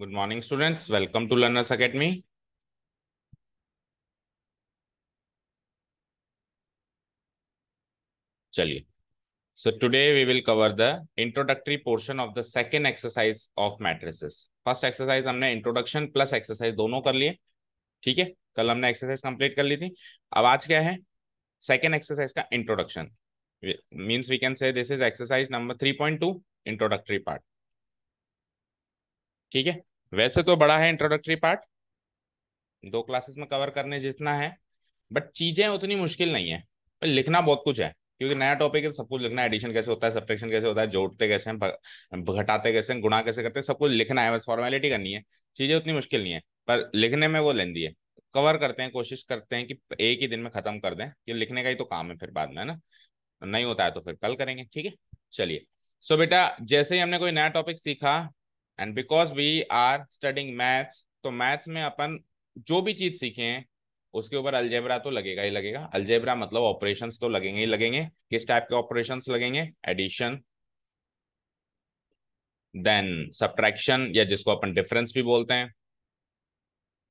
Good morning students welcome to Learners Academy चलिए so today we will cover the introductory portion of the second exercise of matrices first exercise हमने introduction plus exercise दोनों कर लिए ठीक है कल हमने एक्सरसाइज कंप्लीट कर ली थी अब आज क्या है सेकेंड एक्सरसाइज का introduction means we can say this is exercise number three point two introductory part ठीक है वैसे तो बड़ा है इंट्रोडक्टरी पार्ट दो क्लासेस में कवर करने जितना है बट चीज़ें उतनी मुश्किल नहीं है पर लिखना बहुत कुछ है क्योंकि नया टॉपिक है तो सब कुछ लिखना है एडिशन कैसे होता है सब्ट्रैक्शन कैसे होता है जोड़ते कैसे हैं घटाते कैसे हैं गुणा कैसे करते हैं सब कुछ लिखना है बस फॉर्मेलिटी करनी है चीज़ें उतनी मुश्किल नहीं है पर लिखने में वो लेंदी है कवर करते हैं कोशिश करते हैं कि एक ही दिन में ख़त्म कर दें ये लिखने का ही तो काम है फिर बाद में है ना नहीं होता है तो फिर कल करेंगे ठीक है चलिए सो बेटा जैसे ही हमने कोई नया टॉपिक सीखा and because we are studying maths तो मैथ्स में अपन जो भी चीज सीखे हैं उसके ऊपर अल्जेब्रा तो लगेगा ही लगेगा अल्जेब्रा मतलब ऑपरेशंस तो लगेंगे ही लगेंगे किस टाइप के ऑपरेशंस लगेंगे एडिशन देन सब्ट्रैक्शन या जिसको अपन डिफरेंस भी बोलते हैं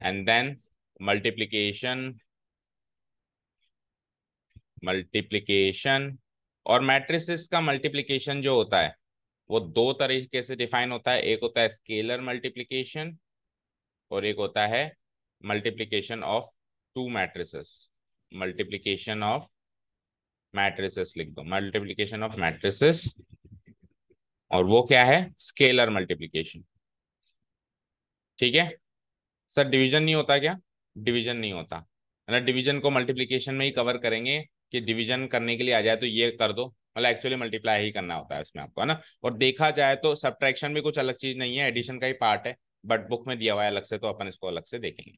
एंड देन मल्टीप्लीकेशन मल्टीप्लीकेशन और मैट्रिसेस का मल्टीप्लीकेशन जो होता है वो दो तरीके से डिफाइन होता है एक होता है स्केलर मल्टीप्लीकेशन और एक होता है multiplication of two matrices multiplication of matrices लिख दो मल्टीप्लीकेशन ऑफ मैट्रिसेस और वो क्या है स्केलर मल्टीप्लीकेशन ठीक है सर डिवीजन नहीं होता क्या डिवीजन नहीं होता मतलब डिवीजन को मल्टीप्लीकेशन में ही कवर करेंगे कि डिवीजन करने के लिए आ जाए तो ये कर दो मतलब एक्चुअली मल्टीप्लाई ही करना होता है उसमें आपको है ना और देखा जाए तो सब्ट्रैक्शन भी कुछ अलग चीज नहीं है एडिशन का ही पार्ट है बट बुक में दिया हुआ है अलग से तो अपन इसको अलग से देखेंगे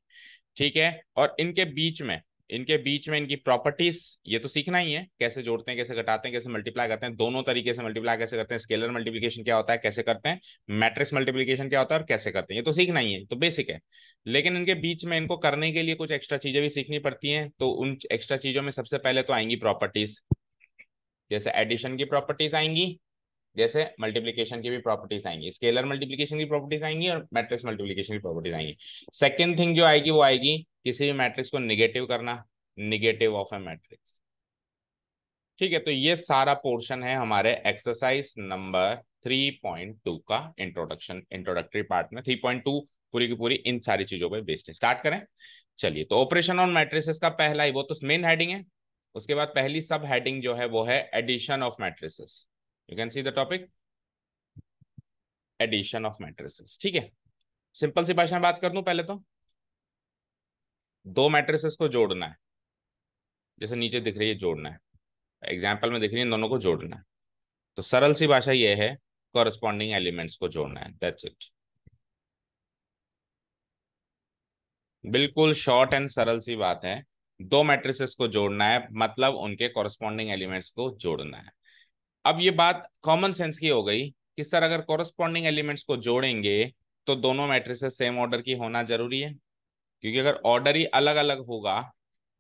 ठीक है और इनके बीच में इनके बीच में इनकी प्रॉपर्टीज ये तो सीखना ही है कैसे जोड़ते हैं कैसे घटाते हैं कैसे मल्टीप्लाई करते हैं दोनों तरीके से मल्टीप्लाई कैसे करते हैं स्केलर मल्टीप्लीकेशन क्या होता है कैसे करते हैं मैट्रिक्स मल्टीप्लीकेशन क्या होता है और कैसे करते हैं ये तो सीखना ही है तो बेसिक है लेकिन इनके बीच में इनको करने के लिए कुछ एक्स्ट्रा चीजें भी सीखनी पड़ती हैं तो उन एक्स्ट्रा चीजों में सबसे पहले तो आएंगी प्रॉपर्टीज जैसे एडिशन की प्रॉपर्टीज आएंगी जैसे मल्टीप्लीकेशन की भी प्रॉपर्टीज आएंगी स्केलर मल्टीप्लीकेशन की प्रॉपर्टीज आएंगी और मैट्रिक्स मल्टीप्लीकेशन की प्रॉपर्टीज आएंगी सेकेंड थिंग जो आएगी वो आएगी किसी भी मैट्रिक्स को निगेटिव करना निगेटिव ऑफ ए मैट्रिक्स ठीक है तो ये सारा पोर्शन है हमारे exercise number three point two का इंट्रोडक्शन इंट्रोडक्टरी पार्ट में थ्री पॉइंट टू पूरी की पूरी इन सारी चीजों पर बेस्ड है स्टार्ट करें चलिए तो ऑपरेशन ऑन मैट्रिसेस का पहला ही वो तो मेन हेडिंग है उसके बाद पहली सब हेडिंग जो है वो है addition of matrices you can see the topic addition of matrices ठीक है सिंपल सी भाषा में बात कर लू पहले तो दो मैट्रिसेस को जोड़ना है जैसे नीचे दिख रही है जोड़ना है एग्जाम्पल में दिख रही है दोनों को जोड़ना है तो सरल सी भाषा यह है कॉरेस्पॉन्डिंग एलिमेंट्स को जोड़ना है दैट्स इट बिल्कुल शॉर्ट एंड सरल सी बात है दो मैट्रिसेस को जोड़ना है मतलब उनके कॉरस्पॉन्डिंग एलिमेंट्स को जोड़ना है अब ये बात कॉमन सेंस की हो गई कि सर अगर कॉरस्पॉन्डिंग एलिमेंट्स को जोड़ेंगे तो दोनों मैट्रिसेस सेम ऑर्डर की होना जरूरी है क्योंकि अगर ऑर्डर ही अलग अलग होगा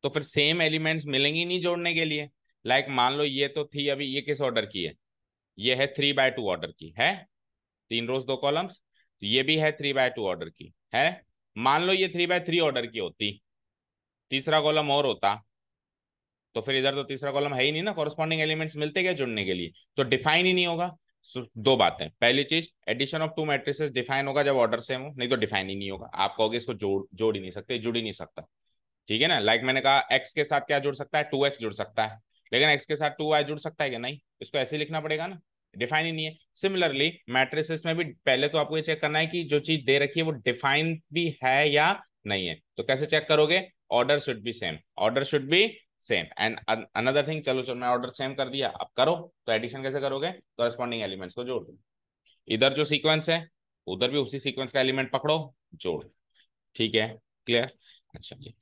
तो फिर सेम एलिमेंट्स मिलेंगे नहीं जोड़ने के लिए लाइक like, मान लो ये तो थी अभी ये किस ऑर्डर की है ये है थ्री बाय टू ऑर्डर की है तीन रोज दो कॉलम्स तो ये भी है थ्री बाय टू ऑर्डर की है मान लो ये थ्री बाय थ्री ऑर्डर की होती तीसरा कॉलम और होता तो फिर इधर तो तीसरा कॉलम है ही नहीं ना कॉरस्पॉन्डिंग एलिमेंट्स मिलते क्या जुड़ने के लिए तो डिफाइन ही नहीं होगा so, दो बातें पहली चीज addition of two matrices define होगा जब ऑर्डर सेम हो नहीं तो डिफाइन ही नहीं होगा आप कहोगे इसको जोड़ जोड़ ही नहीं सकते जुड़ ही नहीं सकता ठीक है ना लाइक like मैंने कहा एक्स के साथ क्या जुड़ सकता है टू एक्स जुड़ सकता है लेकिन एक्स के साथ टू वाई जुड़ सकता है क्या नहीं इसको ऐसे लिखना पड़ेगा ना डिफाइन ही नहीं है सिमिलरली मैट्रिसेस में भी पहले तो आपको ये चेक करना है कि जो चीज दे रखी है वो डिफाइन भी है या नहीं है तो कैसे चेक करोगे order should be same order should be same and another thing चलो चलो मैं ऑर्डर सेम कर दिया अब करो तो एडिशन कैसे करोगे कॉरेस्पॉन्डिंग एलिमेंट्स को जोड़ दो इधर जो सीक्वेंस है उधर भी उसी सीक्वेंस का एलिमेंट पकड़ो जोड़ ठीक है क्लियर अच्छा जी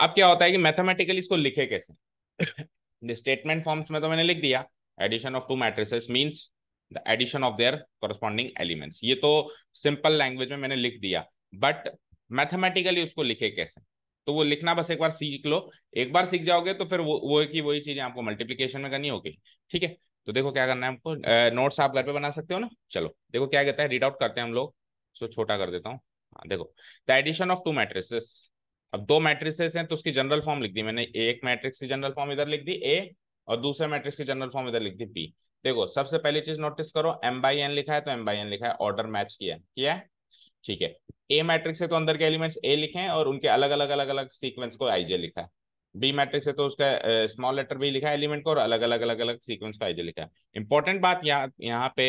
अब क्या होता है कि मैथमेटिकली इसको लिखे कैसे स्टेटमेंट फॉर्म्स में तो मैंने लिख दिया addition of two matrices means the addition of their corresponding elements ये तो सिंपल लैंग्वेज में मैंने लिख दिया बट मैथमेटिकली उसको लिखे कैसे तो वो लिखना बस एक बार सीख लो एक बार सीख जाओगे तो फिर वो वो की वही चीजें आपको मल्टीप्लीकेशन में करनी होगी ठीक है तो देखो क्या करना है आपको नोट्स आप घर पे बना सकते हो ना चलो देखो क्या कहता है रीड आउट करते हैं हम लोग सो छोटा कर देता हूँ हाँ देखो the addition of two matrices अब दो मैट्रिसेस हैं तो उसकी जनरल फॉर्म लिख दी मैंने एक मैट्रिक्स की जनरल फॉर्म इधर लिख दी ए और दूसरे मैट्रिक्स की जनरल फॉर्म इधर लिख दी बी देखो सबसे पहली चीज नोटिस करो एम बाई एन लिखा है तो एम बाई एन लिखा है ऑर्डर मैच किया किया है ठीक है ए मैट्रिक्स है तो अंदर के एलिमेंट्स ए लिखे हैं और उनके अलग अलग अलग अलग सीक्वेंस को आईजे लिखा है बी मैट्रिक्स है तो उसका स्मॉल लेटर भी लिखा है एलिमेंट को और अलग अलग अलग अलग सीक्वेंस का आईजे लिखा है इंपॉर्टेंट बात यहाँ यहाँ पे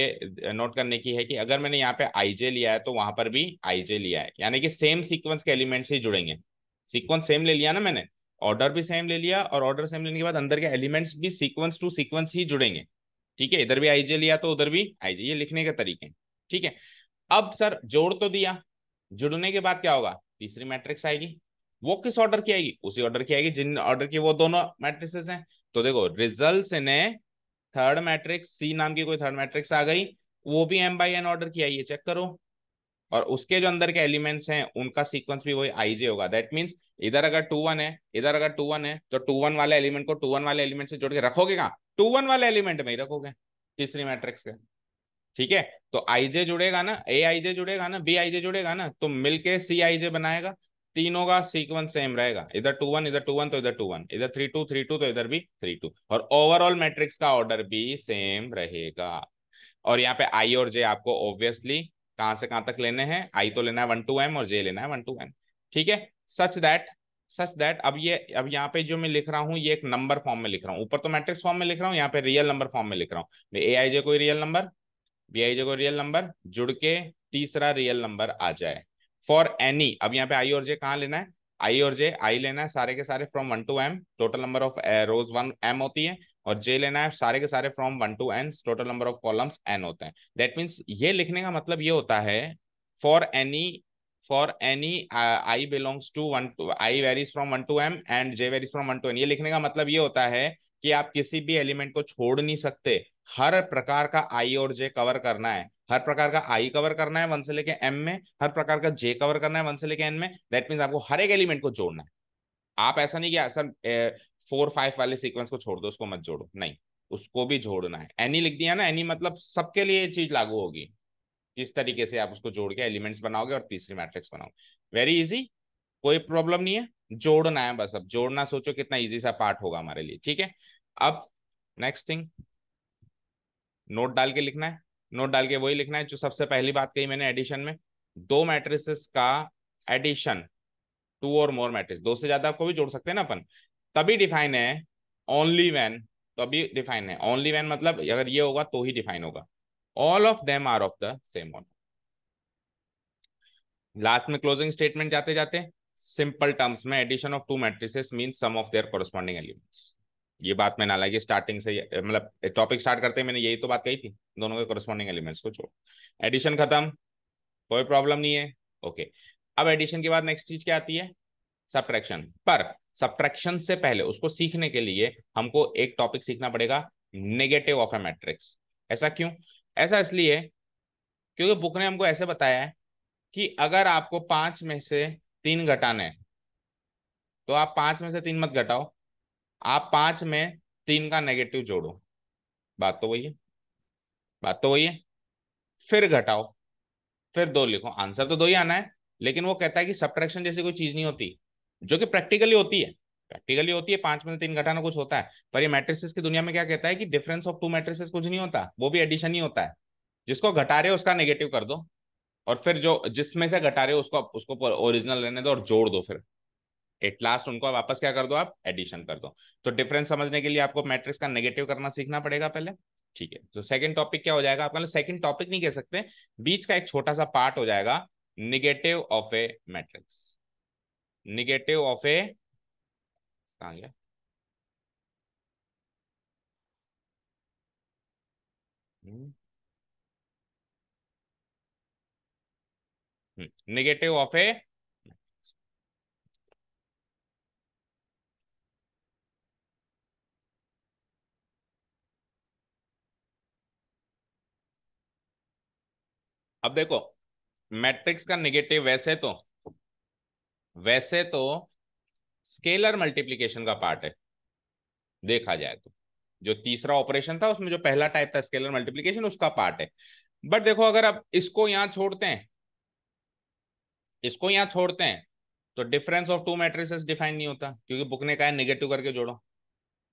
नोट करने की है कि अगर मैंने यहाँ पे आईजे लिया है तो वहां पर भी आईजे लिया है यानी कि सेम सीक्वेंस के एलिमेंट्स ही जुड़ेंगे सीक्वेंस सेम ले लिया ना मैंने ऑर्डर भी सेम ले लिया और ऑर्डर सेम लेने के बाद अंदर के एलिमेंट्स भी सीक्वेंस टू सीक्वेंस ही जुड़ेंगे ठीक है इधर भी आईजे लिया तो उधर भी आईजे ये लिखने के तरीके ठीक है अब सर जोड़ तो दिया जुड़ने के बाद क्या होगा तीसरी मैट्रिक्स आएगी वो किस ऑर्डर की आएगी उसी ऑर्डर की आएगी जिन ऑर्डर की वो दोनों मैट्रिक्सेस हैं तो देखो रिजल्ट ने थर्ड मैट्रिक्स सी नाम की कोई थर्ड मैट्रिक्स आ गई वो भी एम बाई एन ऑर्डर की आई है चेक करो और उसके जो अंदर के एलिमेंट्स हैं उनका सीक्वेंस भी वही आई होगा दैट मीन्स इधर अगर टू वन है इधर अगर टू वन है तो टू वन वाले एलिमेंट को टू वन वाले एलिमेंट से जोड़ के रखोगे कहा टू वन वाले एलिमेंट में ही रखोगे तीसरी मैट्रिक्स के ठीक है तो आई जे जुड़ेगा ना ए आई जे जुड़ेगा ना बी आई जे जुड़ेगा ना तो मिलके सी आई जे बनाएगा तीनों का सीक्वेंस सेम रहेगा इधर टू वन इधर टू वन तो इधर टू वन इधर थ्री टू थ्री टू तो इधर भी थ्री टू और ओवरऑल मैट्रिक्स का ऑर्डर भी सेम रहेगा और यहाँ पे आई और जे आपको ऑब्वियसली कहां से कहां तक लेने हैं आई तो लेना है वन टू एम और जे लेना है वन टू एम ठीक है सच दैट सच दैट अब ये अब यहाँ पे जो मैं लिख रहा हूँ ये एक नंबर फॉर्म में लिख रहा हूँ ऊपर तो मैट्रिक्स फॉर्म में लिख रहा हूँ यहाँ पे रियल नंबर फॉर्म में लिख रहा हूँ ए आई जे कोई रियल नंबर बी जगह रियल नंबर जुड़ के तीसरा रियल नंबर आ जाए फॉर एनी अब यहाँ पे आई और जे कहाँ लेना है आई और जे आई लेना है सारे के सारे from one to m total number of rows one m होती है और जे लेना है सारे के सारे from one to n total number of columns n होते हैं दैट मीन्स ये लिखने का मतलब ये होता है for any for any i belongs to one two i varies from one to m and j varies from one to n ये लिखने का मतलब ये होता है कि आप किसी भी एलिमेंट को छोड़ नहीं सकते हर प्रकार का आई और जे कवर करना है हर प्रकार का आई कवर करना है वन से लेके एम में हर प्रकार का जे कवर करना है वन से लेके एन में दैट मीन्स आपको हर एक एलिमेंट को जोड़ना है आप ऐसा नहीं किया सर फोर फाइव वाले सीक्वेंस को छोड़ दो उसको मत जोड़ो नहीं उसको भी जोड़ना है एनी लिख दिया ना एनी मतलब सबके लिए चीज लागू होगी किस तरीके से आप उसको जोड़ के एलिमेंट्स बनाओगे और तीसरी मैट्रिक्स बनाओगे वेरी इजी कोई प्रॉब्लम नहीं है जोड़ना है बस अब जोड़ना सोचो कितना इजी सा पार्ट होगा हमारे लिए ठीक है अब नेक्स्ट थिंग नोट डाल के लिखना है नोट डाल के वही लिखना है जो सबसे पहली बात कही मैंने एडिशन में दो मैट्रिसेस का एडिशन टू और मोर मैट्रिक्स दो से ज्यादा आपको भी जोड़ सकते हैं ना अपन तभी डिफाइन है ओनली वैन तो अभी डिफाइन है ओनली वैन मतलब अगर ये होगा तो ही डिफाइन होगा all of them are of the same on last में क्लोजिंग स्टेटमेंट जाते जाते सिंपल टर्म्स में addition of two matrices mean sum of their corresponding elements ये बात मैंने हालांकि स्टार्टिंग से मतलब टॉपिक स्टार्ट करते मैंने यही तो बात कही थी दोनों के कोरस्पॉन्डिंग एलिमेंट्स को छोड़ एडिशन खत्म कोई प्रॉब्लम नहीं है ओके अब एडिशन के बाद नेक्स्ट चीज क्या आती है सब्ट्रैक्शन पर सब्ट्रैक्शन से पहले उसको सीखने के लिए हमको एक टॉपिक सीखना पड़ेगा नेगेटिव ऑफ ए मैट्रिक्स ऐसा क्यों ऐसा इसलिए क्योंकि बुक ने हमको ऐसे बताया है कि अगर आपको पांच में से तीन घटाना है तो आप पांच में से तीन मत घटाओ आप पांच में तीन का नेगेटिव जोड़ो बात तो वही है बात तो वही है फिर घटाओ फिर दो लिखो आंसर तो दो ही आना है लेकिन वो कहता है कि सब्ट्रैक्शन जैसी कोई चीज नहीं होती जो कि प्रैक्टिकली होती है प्रैक्टिकली होती है पांच में तीन घटाना कुछ होता है पर ये मैट्रिसेस की दुनिया में क्या कहता है कि डिफरेंस ऑफ टू मैट्रिसेस कुछ नहीं होता वो भी एडिशन ही होता है जिसको घटा रहे हो उसका नेगेटिव कर दो और फिर जो जिसमें से घटा रहे हो उसको उसको ओरिजिनल रहने दो और जोड़ दो फिर एट लास्ट उनको वापस क्या कर दो आप एडिशन कर दो तो डिफरेंस समझने के लिए आपको मैट्रिक्स का नेगेटिव करना सीखना पड़ेगा पहले ठीक है तो सेकंड टॉपिक क्या हो जाएगा मतलब सेकंड टॉपिक नहीं कह सकते बीच का एक छोटा सा पार्ट हो जाएगा negative of a matrix negative of a कहा गया निगेटिव ऑफ ए अब देखो मैट्रिक्स का निगेटिव वैसे तो वैसे तो स्केलर मल्टीप्लीकेशन का पार्ट है देखा जाए तो जो तीसरा ऑपरेशन था उसमें जो पहला टाइप था स्केलर मल्टीप्लिकेशन उसका पार्ट है बट देखो अगर आप इसको यहां छोड़ते हैं इसको यहां छोड़ते हैं तो difference of two matrices define नहीं होता क्योंकि बुक ने कहा निगेटिव करके जोड़ो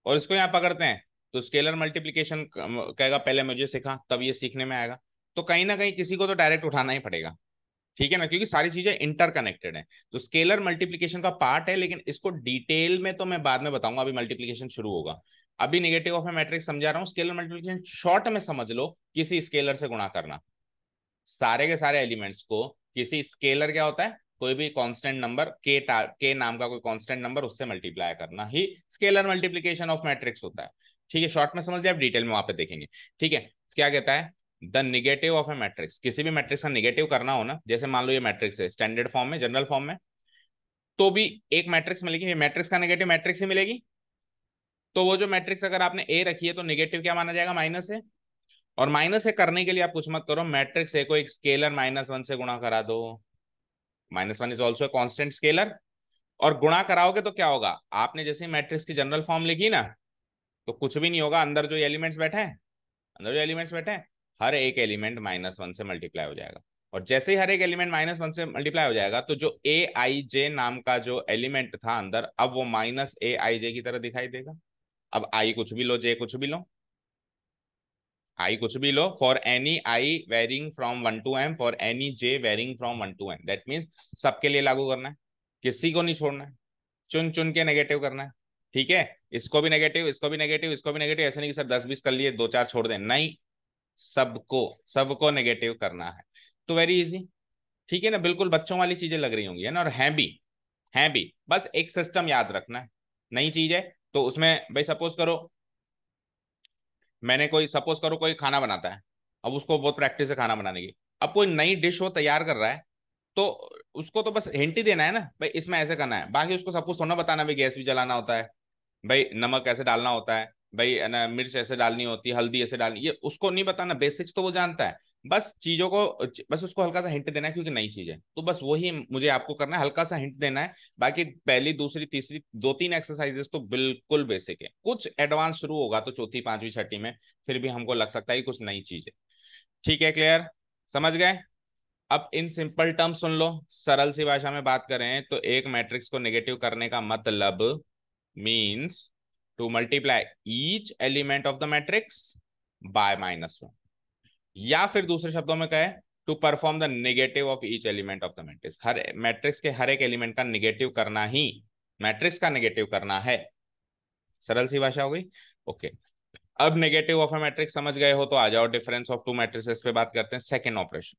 और इसको यहां पकड़ते हैं तो स्केलर मल्टीप्लीकेशन कहेगा पहले मुझे सिखा तब ये सीखने में आएगा तो कहीं ना कहीं किसी को तो डायरेक्ट उठाना ही पड़ेगा ठीक है ना क्योंकि सारी चीजें इंटरकनेक्टेड है तो स्केलर मल्टीप्लीकेशन का पार्ट है लेकिन इसको डिटेल में तो मैं बाद में बताऊंगा अभी मल्टीप्लीकेशन शुरू होगा अभी निगेटिव ऑफ ए मैट्रिक्स समझा रहा हूँ स्केलर मल्टीप्लीकेशन शॉर्ट में समझ लो किसी स्केलर से गुणा करना सारे के सारे एलिमेंट्स को किसी स्केलर क्या होता है कोई भी कांस्टेंट नंबर के के नाम का कोई कांस्टेंट नंबर उससे मल्टीप्लाई करना ही स्केलर मल्टीप्लीकेशन ऑफ मैट्रिक्स होता है ठीक है शॉर्ट में समझ लिया आप डिटेल में वहां पे देखेंगे ठीक है क्या कहता है the negative of a matrix किसी भी मैट्रिक्स का निगेटिव करना हो ना जैसे मान लो ये मैट्रिक्स है स्टैंडर्ड फॉर्म में जनरल फॉर्म में तो भी एक मैट्रिक्स मिलेगी ये मैट्रिक्स का निगेटिव मैट्रिक्स ही मिलेगी तो वो जो मैट्रिक्स अगर आपने ए रखी है तो निगेटिव क्या माना जाएगा माइनस ए और माइनस ए करने के लिए आप कुछ मत करो मैट्रिक्स ए को एक स्केलर माइनस वन से गुणा करा दो minus one is also constant scalar और गुणा कराओगे तो क्या होगा आपने जैसे मैट्रिक्स की जनरल फॉर्म लिखी ना तो कुछ भी नहीं होगा अंदर जो एलिमेंट्स बैठे हैं अंदर जो एलिमेंट्स बैठे हैं हर एक एलिमेंट माइनस वन से मल्टीप्लाई हो जाएगा और जैसे ही हर एक एलिमेंट माइनस वन से मल्टीप्लाई हो जाएगा तो जो ए आई जे नाम का जो एलिमेंट था अंदर अब वो माइनस ए आई जे की तरह दिखाई देगा अब आई कुछ भी लो जे कुछ भी लो आई कुछ भी लो for any i varying from one to m for any j varying from one to m that means सबके लिए लागू करना है किसी को नहीं छोड़ना है चुन चुन के नेगेटिव करना है ठीक है इसको भी नेगेटिव इसको भी नेगेटिव इसको भी नेगेटिव ऐसे नहीं कि सर दस बीस कर लिए दो चार छोड़ दें नहीं सबको सबको नेगेटिव करना है तो वेरी इजी ठीक है ना बिल्कुल बच्चों वाली चीजें लग रही होंगी है ना और हैं भी हैं भी बस एक सिस्टम याद रखना है नई चीज है तो उसमें भाई सपोज करो मैंने कोई सपोज करो कोई खाना बनाता है अब उसको बहुत प्रैक्टिस है खाना बनाने की अब कोई नई डिश वो तैयार कर रहा है तो उसको तो बस हिंट ही देना है ना भाई इसमें ऐसे करना है बाकी उसको सब कुछ सोना बताना भाई गैस भी जलाना होता है भाई नमक कैसे डालना होता है भाई ना मिर्च ऐसे डालनी होती है हल्दी ऐसे डालनी ये उसको नहीं बताना बेसिक्स तो वो जानता है बस चीजों को बस उसको हल्का सा हिंट देना है क्योंकि नई चीज है तो बस वही मुझे आपको करना है हल्का सा हिंट देना है बाकी पहली दूसरी तीसरी दो तीन एक्सरसाइजेस तो बिल्कुल बेसिक है कुछ एडवांस शुरू होगा तो चौथी पांचवी छठी में फिर भी हमको लग सकता है कुछ नई चीज है ठीक है क्लियर समझ गए अब इन सिंपल टर्म सुन लो सरल सी भाषा में बात करें तो एक मैट्रिक्स को निगेटिव करने का मतलब means to multiply each element of the matrix by minus one या फिर दूसरे शब्दों में कहे to perform the negative of each element of the matrix हर मैट्रिक्स के हर एक एलिमेंट का निगेटिव करना ही मैट्रिक्स का निगेटिव करना है सरल सी भाषा हो गई ओके okay. अब नेगेटिव ऑफ ए मैट्रिक्स समझ गए हो तो आ जाओ डिफरेंस ऑफ टू मैट्रिसेस पे बात करते हैं सेकेंड ऑपरेशन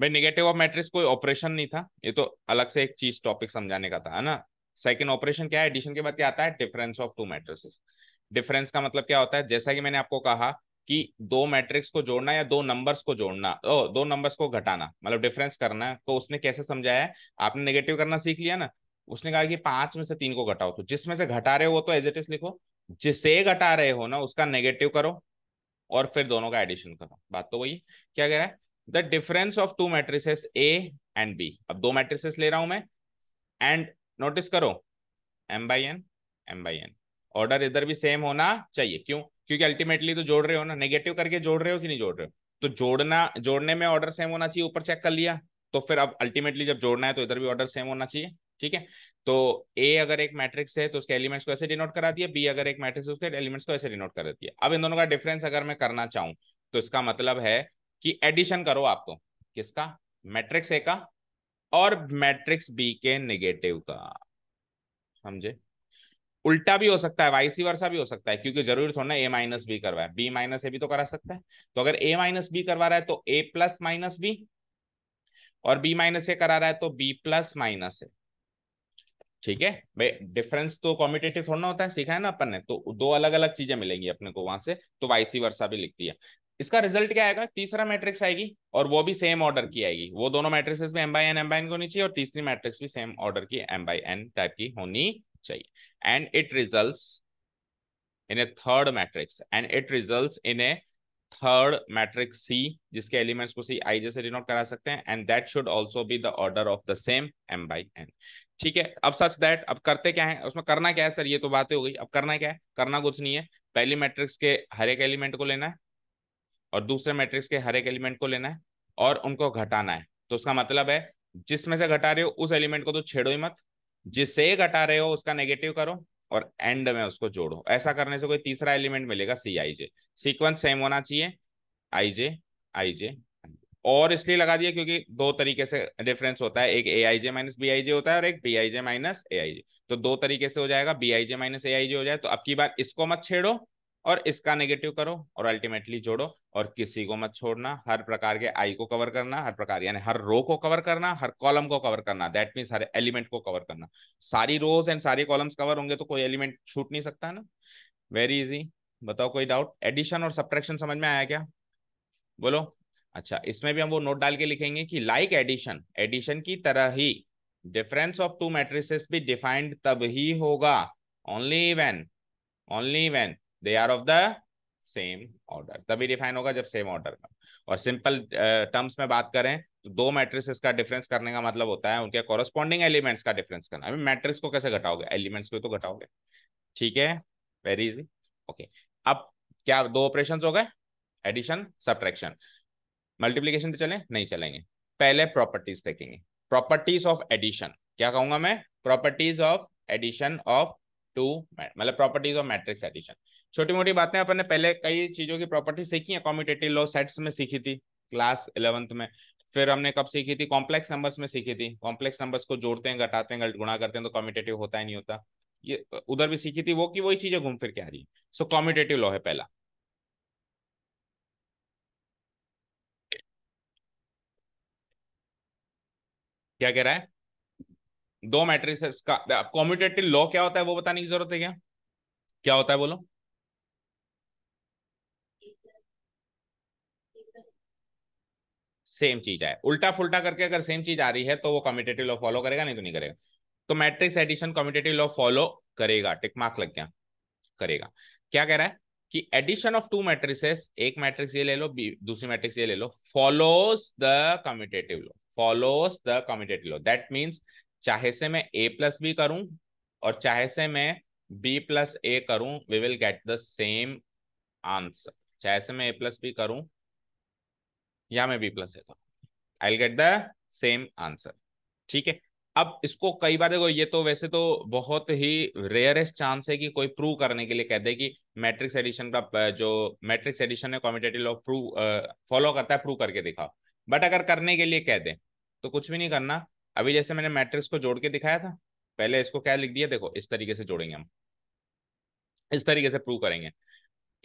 भाई नेगेटिव ऑफ मैट्रिक्स कोई ऑपरेशन नहीं था ये तो अलग से एक चीज टॉपिक समझाने का था है ना सेकेंड ऑपरेशन क्या है एडिशन के बाद क्या आता है difference of two matrices difference का मतलब क्या होता है जैसा कि मैंने आपको कहा कि दो मैट्रिक्स को जोड़ना या दो नंबर्स को जोड़ना ओ, दो नंबर्स को घटाना मतलब डिफरेंस करना तो उसने कैसे समझाया आपने नेगेटिव करना सीख लिया ना उसने कहा कि पांच में से तीन को घटाओ तो जिसमें से घटा रहे हो तो एज इट इज लिखो जिसे घटा रहे हो ना उसका नेगेटिव करो और फिर दोनों का एडिशन करो बात तो वही क्या कह रहा है the difference of two matrices A and B अब दो मैट्रिसेस ले रहा हूं मैं एंड नोटिस करो M by N M by N order इधर भी सेम होना चाहिए क्यों क्योंकि अल्टीमेटली तो जोड़ रहे हो ना नेगेटिव करके जोड़ रहे हो कि नहीं जोड़ रहे हो तो जोड़ना जोड़ने में ऑर्डर सेम होना चाहिए ऊपर चेक कर लिया तो फिर अब अल्टीमेटली जब जोड़ना है तो इधर भी ऑर्डर सेम होना चाहिए ठीक है तो ए अगर एक मैट्रिक्स है तो उसके एलिमेंट्स को ऐसे डिनोट करा दिया बी अगर एक मैट्रिक्स है उसके एलिमेंट्स को ऐसे डिनोट करा दिया अब इन दोनों का डिफरेंस अगर मैं करना चाहूँ तो इसका मतलब है कि एडिशन करो आपको तो। किसका मैट्रिक्स ए का और मैट्रिक्स बी के नेगेटिव का समझे उल्टा भी हो सकता है वाईसी वर्षा भी हो सकता है क्योंकि जरूरी थोड़ा ना ए माइनस बी करवाए बी माइनस ए भी तो करा सकता है तो अगर ए माइनस बी करवा रहा है तो ए प्लस माइनस बी और बी माइनस ए करा रहा है तो बी प्लस माइनस ए ठीक है भाई डिफरेंस तो कॉम्पिटेटिव थोड़ा होता है सीखा है ना अपन ने तो दो अलग अलग चीजें मिलेंगी अपने को वहां से तो वाईसी वर्षा भी लिख दिया इसका रिजल्ट क्या आएगा तीसरा मैट्रिक्स आएगी और वो भी सेम ऑर्डर की आएगी वो दोनों मैट्रिक्स भी M by N M by N होनी चाहिए और तीसरी मैट्रिक्स भी सेम ऑर्डर की एम बाई एन टाइप की होनी चाहिए and it result in a third matrix and it result in a third matrix C जिसके एलिमेंट्स को सी आई जैसे डिनोट करा सकते हैं and that should also be the order of the same M by N ठीक है अब सच दैट अब करते क्या है उसमें करना क्या है सर ये तो बातें हो गई अब करना क्या है करना कुछ नहीं है पहली मैट्रिक्स के हर एक एलिमेंट को लेना है और दूसरे मैट्रिक्स के हर एक एलिमेंट को लेना है और उनको घटाना है तो उसका मतलब है जिसमें से घटा रहे हो उस एलिमेंट को तो छेड़ो ही मत जिससे घटा रहे हो उसका नेगेटिव करो और एंड में उसको जोड़ो ऐसा करने से कोई तीसरा एलिमेंट मिलेगा सी आई जे सीक्वेंस सेम होना चाहिए आई जे आई जे और इसलिए लगा दिया क्योंकि दो तरीके से डिफरेंस होता है एक ए आई जे माइनस बी आई जे होता है और एक बी आई जे माइनस ए आई जे तो दो तरीके से हो जाएगा बी आई जे माइनस ए आई जे हो जाए तो अब की बार इसको मत छेड़ो और इसका नेगेटिव करो और अल्टीमेटली जोड़ो और किसी को मत छोड़ना हर प्रकार के आई को कवर करना हर प्रकार यानी हर रो को कवर करना हर कॉलम को कवर करना दैट मीन हर एलिमेंट को कवर करना सारी रोज एंड सारे कॉलम्स कवर होंगे तो कोई एलिमेंट छूट नहीं सकता ना वेरी इजी बताओ कोई डाउट एडिशन और सब्ट्रैक्शन समझ में आया क्या बोलो अच्छा इसमें भी हम वो नोट डाल के लिखेंगे कि लाइक एडिशन एडिशन की तरह ही डिफरेंस ऑफ टू मैट्रिसेस भी डिफाइंड तब ही होगा only when only when they are of the same order तभी डिफाइन होगा जब सेम ऑर्डर का और सिंपल टर्म्स में बात करें तो दो मैट्रिक्स का डिफरेंस करने का मतलब होता है उनके कॉरेस्पॉन्डिंग एलिमेंट्स का डिफरेंस करना अभी मैट्रिक्स को कैसे घटाओगे एलिमेंट्स को तो घटाओगे ठीक है वेरी इजी ओके अब क्या दो ऑपरेशन हो गए एडिशन सब्ट्रैक्शन मल्टीप्लीकेशन पे चले नहीं चलेंगे पहले प्रॉपर्टीज देखेंगे प्रॉपर्टीज ऑफ एडिशन क्या कहूंगा मैं properties of addition of two मतलब प्रॉपर्टीज ऑफ मैट्रिक्स एडिशन छोटी मोटी बातें अपन ने पहले कई चीजों की प्रॉपर्टी सीखी है कॉम्पिटेटिव लॉ सेट्स में सीखी थी क्लास इलेवंथ में फिर हमने कब सीखी थी कॉम्प्लेक्स नंबर्स में सीखी थी कॉम्प्लेक्स नंबर्स को जोड़ते हैं घटाते हैं गुणा करते हैं तो कॉम्पिटेटिव होता ही नहीं होता ये उधर भी सीखी थी वो कि वही चीजें घूम फिर के आ रही है सो कॉम्पिटेटिव लॉ है पहला क्या कह रहा है दो मैट्रिसेस का कॉम्पिटेटिव लॉ क्या होता है वो बताने की जरूरत है क्या क्या होता है बोलो सेम चीज आए उल्टा फुलटा करके अगर सेम चीज आ रही है तो वो कम्यूटेटिव लॉ फॉलो करेगा नहीं तो नहीं करेगा तो matrix addition commutative law follow करेगा टिक मार्क लग गया करेगा क्या कह रहा है कि एडिशन ऑफ टू मैट्रिसेस एक मैट्रिक्स ये ले लो दूसरी मैट्रिक्स ये ले लो follows the commutative law follows the commutative law that means चाहे से मैं ए प्लस बी करूं और चाहे से मैं बी प्लस ए करूं we will get the same answer चाहे से मैं ए प्लस बी करूं या मैं बी प्लस देता हूँ I get the same answer ठीक है अब इसको कई बार देखो ये तो वैसे तो बहुत ही रेयरेस्ट चांस है कि कोई प्रूव करने के लिए कह दे कि मैट्रिक्स एडिशन का जो मैट्रिक्स एडिशन है कॉम्पिटेटिव लॉ प्रूव फॉलो करता है प्रूव करके दिखाओ बट अगर करने के लिए कह दे तो कुछ भी नहीं करना अभी जैसे मैंने मैट्रिक्स को जोड़ के दिखाया था पहले इसको क्या लिख दिया देखो इस तरीके से जोड़ेंगे हम इस तरीके से प्रूव करेंगे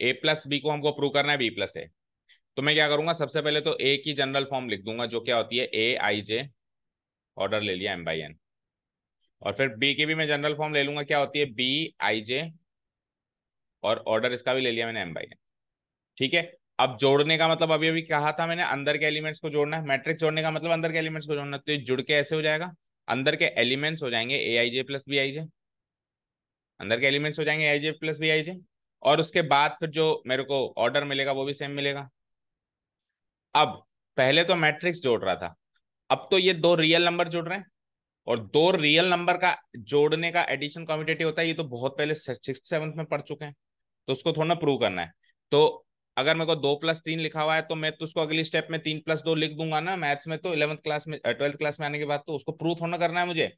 ए प्लस बी को हमको प्रूव करना है बी प्लस ए तो मैं क्या करूंगा सबसे पहले तो ए की जनरल फॉर्म लिख दूंगा जो क्या होती है ए आई जे ऑर्डर ले लिया एम बाई एन और फिर बी की भी मैं जनरल फॉर्म ले लूंगा क्या होती है बी आई जे और ऑर्डर इसका भी ले लिया मैंने एम बाई एन ठीक है अब जोड़ने का मतलब अभी अभी कहा था मैंने अंदर के एलिमेंट्स को जोड़ना है मैट्रिक्स जोड़ने का मतलब अंदर के एलिमेंट्स को जोड़ना तो ये जुड़ के ऐसे हो जाएगा अंदर के एलिमेंट्स हो जाएंगे ए आई जे प्लस बी आई जे अंदर के एलिमेंट्स हो जाएंगे ए आई J plus B I J और उसके बाद फिर जो मेरे को ऑर्डर मिलेगा वो भी सेम मिलेगा अब पहले तो मैट्रिक्स जोड़ रहा था अब तो ये दो रियल नंबर जोड़ रहे हैं और दो रियल नंबर का जोड़ने का एडिशन कॉम्पिटेटिव होता है ये तो बहुत पहले सिक्स सेवन्थ में पढ़ चुके हैं तो उसको थोड़ा प्रूव करना है तो अगर मेरे को दो प्लस तीन लिखा हुआ है तो मैं तो उसको अगली स्टेप में तीन प्लस दो लिख दूंगा ना मैथ्स में तो इलेवंथ क्लास में ट्वेल्थ क्लास में आने के बाद तो उसको प्रूव थोड़ा करना है मुझे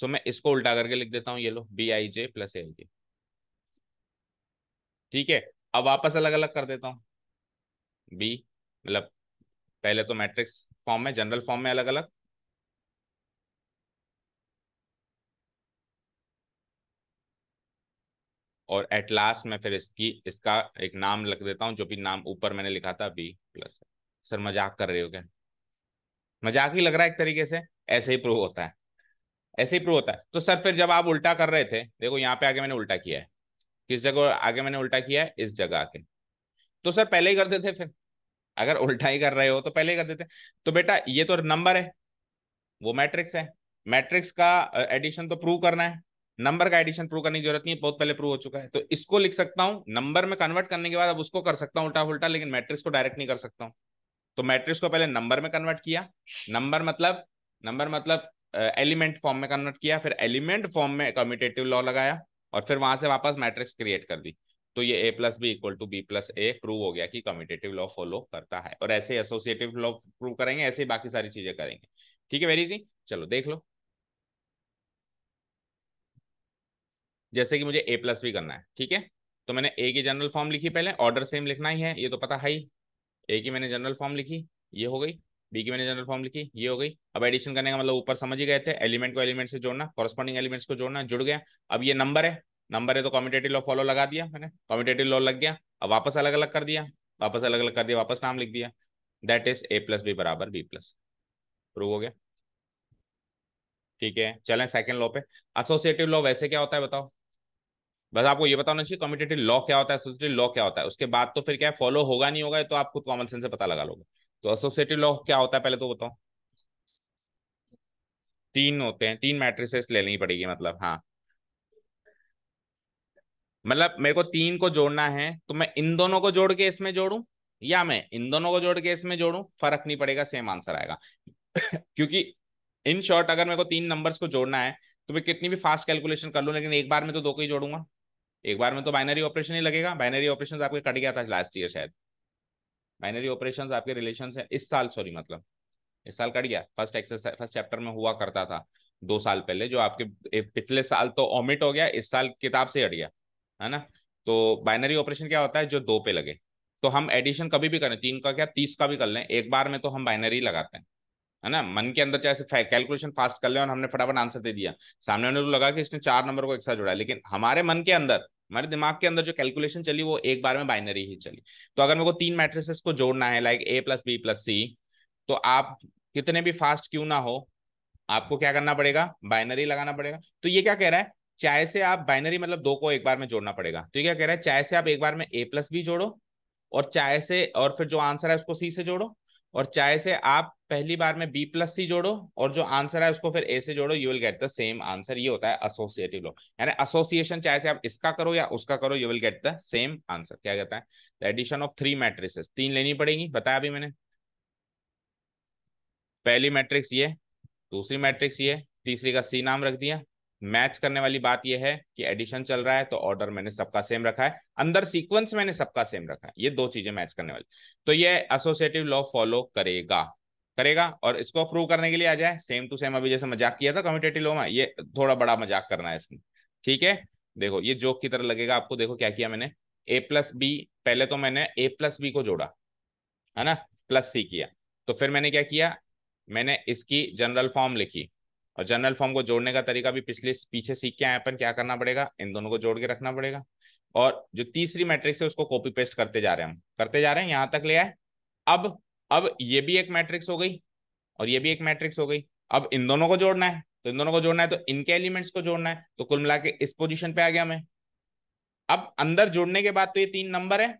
सो मैं इसको उल्टा करके लिख देता हूँ ये लो बी आई जे प्लस ए आई जे ठीक है अब वापस अलग अलग कर देता हूँ बी मतलब पहले तो मैट्रिक्स फॉर्म में जनरल फॉर्म में अलग अलग और एट लास्ट में फिर इसकी इसका एक नाम लिख देता हूं जो भी नाम ऊपर मैंने लिखा था बी प्लस सर मजाक कर रहे हो क्या मजाक ही लग रहा है एक तरीके से ऐसे ही प्रूव होता है ऐसे ही प्रूव होता है तो सर फिर जब आप उल्टा कर रहे थे देखो यहाँ पे आगे मैंने उल्टा किया है किस जगह आगे मैंने उल्टा किया है इस जगह आके तो सर पहले ही करते थे फिर अगर उल्टा ही कर रहे हो तो पहले ही कर देते तो बेटा ये तो नंबर है वो मैट्रिक्स है मैट्रिक्स का एडिशन तो प्रूव करना है नंबर का एडिशन प्रूव करने की जरूरत नहीं है बहुत पहले प्रूव हो चुका है तो इसको लिख सकता हूँ नंबर में कन्वर्ट करने के बाद अब उसको कर सकता हूँ उल्टा उल्टा लेकिन मैट्रिक्स को डायरेक्ट नहीं कर सकता हूँ तो मैट्रिक्स को पहले नंबर में कन्वर्ट किया नंबर मतलब नंबर मतलब एलिमेंट फॉर्म में कन्वर्ट किया फिर एलिमेंट फॉर्म में कम्यूटेटिव लॉ लगाया और फिर वहां से वापस मैट्रिक्स क्रिएट कर दी तो ये A plus B equal to B plus A prove हो गया कि कम्यूटेटिव लॉ फॉलो करता है और ऐसे एसोसिएटिव लॉ प्रूव करेंगे ऐसे ही बाकी सारी चीजें करेंगे ठीक है वेरी इजी चलो देख लो जैसे कि मुझे ए प्लस बी करना है ठीक है तो मैंने ए की जनरल फॉर्म लिखी पहले ऑर्डर सेम लिखना ही है ये तो पता है ही ए की मैंने जनरल फॉर्म लिखी ये हो गई बी की मैंने जनरल फॉर्म लिखी ये हो गई अब एडिशन करने का मतलब ऊपर समझ ही गए थे एलिमेंट को एलिमेंट से जोड़ना कॉरस्पॉन्डिंग एलिमेंट्स को जोड़ना जुड़ गया अब ये नंबर है नंबर है तो कॉम्पिटेटिव लॉ फॉलो लगा दिया मैंने कॉम्पिटेटिव लॉ लग गया अब वापस अलग अलग कर दिया वापस अलग अलग कर दिया वापस नाम लिख दिया that is A plus B बराबर बी प्लस प्रूव हो गया ठीक है चलें सेकंड लॉ पे एसोसिएटिव लॉ वैसे क्या होता है बताओ बस आपको ये बताना चाहिए कॉम्पिटेटिव लॉ क्या होता है एसोसिएटिव लॉ क्या होता है उसके बाद तो फिर क्या है फॉलो होगा नहीं होगा तो आप खुद कॉमन सेंस से पता लगा लोगे तो एसोसिएटिव लॉ क्या होता है पहले तो बताओ तीन होते हैं तीन मैट्रिसेस लेनी पड़ेगी मतलब हाँ मतलब मेरे को तीन को जोड़ना है तो मैं इन दोनों को जोड़ के इसमें जोड़ू या मैं इन दोनों को जोड़ के इसमें जोड़ू फर्क नहीं पड़ेगा सेम आंसर आएगा क्योंकि इन शॉर्ट अगर मेरे को तीन नंबर्स को जोड़ना है तो मैं कितनी भी फास्ट कैलकुलेशन कर लूँ लेकिन एक बार में तो दो को ही जोड़ूंगा एक बार में तो बाइनरी ऑपरेशन ही लगेगा बाइनरी ऑपरेशन आपके कट गया था लास्ट ईयर शायद बाइनरी ऑपरेशन आपके रिलेशन है इस साल सॉरी मतलब इस साल कट गया फर्स्ट एक्सरसाइज फर्स्ट चैप्टर में हुआ करता था दो साल पहले जो आपके पिछले साल तो ऑमिट हो गया इस साल किताब से हट गया है ना तो बाइनरी ऑपरेशन क्या होता है जो दो पे लगे तो हम एडिशन कभी भी करें तीन का क्या तीस का भी कर लें एक बार में तो हम बाइनरी लगाते हैं है ना मन के अंदर चाहे कैलकुलेशन फास्ट कर ले और हमने फटाफट आंसर दे दिया सामने वाले को लगा कि इसने चार नंबर को एक साथ जोड़ा लेकिन हमारे मन के अंदर हमारे दिमाग के अंदर जो कैलकुलेशन चली वो एक बार में बाइनरी ही चली तो अगर मेरे को तीन मैट्रिसेस को जोड़ना है like A plus B plus C तो आप कितने भी फास्ट क्यों ना हो आपको क्या करना पड़ेगा बाइनरी लगाना पड़ेगा तो ये क्या कह रहा है चाहे से आप बाइनरी मतलब दो को एक बार में जोड़ना पड़ेगा तो क्या कह रहा है चाहे से आप एक बार में ए प्लस बी जोड़ो और चाहे से और फिर जो आंसर है उसको सी से जोड़ो और चाहे से आप पहली बार में बी प्लस सी जोड़ो और जो आंसर है उसको फिर ए से जोड़ो you will get the same answer ये होता है एसोसिएटिव लॉ यानी एसोसिएशन चाहे से आप इसका करो या उसका करो you will get the same answer क्या कहता है the addition of three matrices तीन लेनी पड़ेगी बताया अभी मैंने पहली मैट्रिक्स ये दूसरी मैट्रिक्स ये तीसरी का सी नाम रख दिया मैच करने वाली बात यह है कि एडिशन चल रहा है तो ऑर्डर मैंने सबका सेम रखा है अंदर सीक्वेंस मैंने सबका सेम रखा है ये दो चीजें मैच करने वाली तो ये एसोसिएटिव लॉ फॉलो करेगा करेगा और इसको अप्रूव करने के लिए आ जाए सेम टू सेम अभी जैसे मजाक किया था कम्यूटेटिव लॉ में ये थोड़ा बड़ा मजाक करना है इसमें ठीक है देखो ये जोक की तरह लगेगा आपको देखो क्या किया मैंने ए प्लस बी पहले तो मैंने ए प्लस बी को जोड़ा है ना प्लस सी किया तो फिर मैंने क्या किया मैंने इसकी जनरल फॉर्म लिखी और जनरल फॉर्म को जोड़ने का तरीका भी पिछले पीछे सीख के आए अपन क्या करना पड़ेगा इन दोनों को जोड़ के रखना पड़ेगा और जो तीसरी मैट्रिक्स है उसको कॉपी पेस्ट करते जा रहे हैं हम करते जा रहे हैं यहाँ तक ले आए अब अब ये भी एक मैट्रिक्स हो गई और ये भी एक मैट्रिक्स हो गई अब इन दोनों को जोड़ना है तो इन दोनों को जोड़ना है तो इनके एलिमेंट्स को जोड़ना है तो कुल मिला के इस पोजिशन पे आ गया मैं अब अंदर जोड़ने के बाद तो ये तीन नंबर है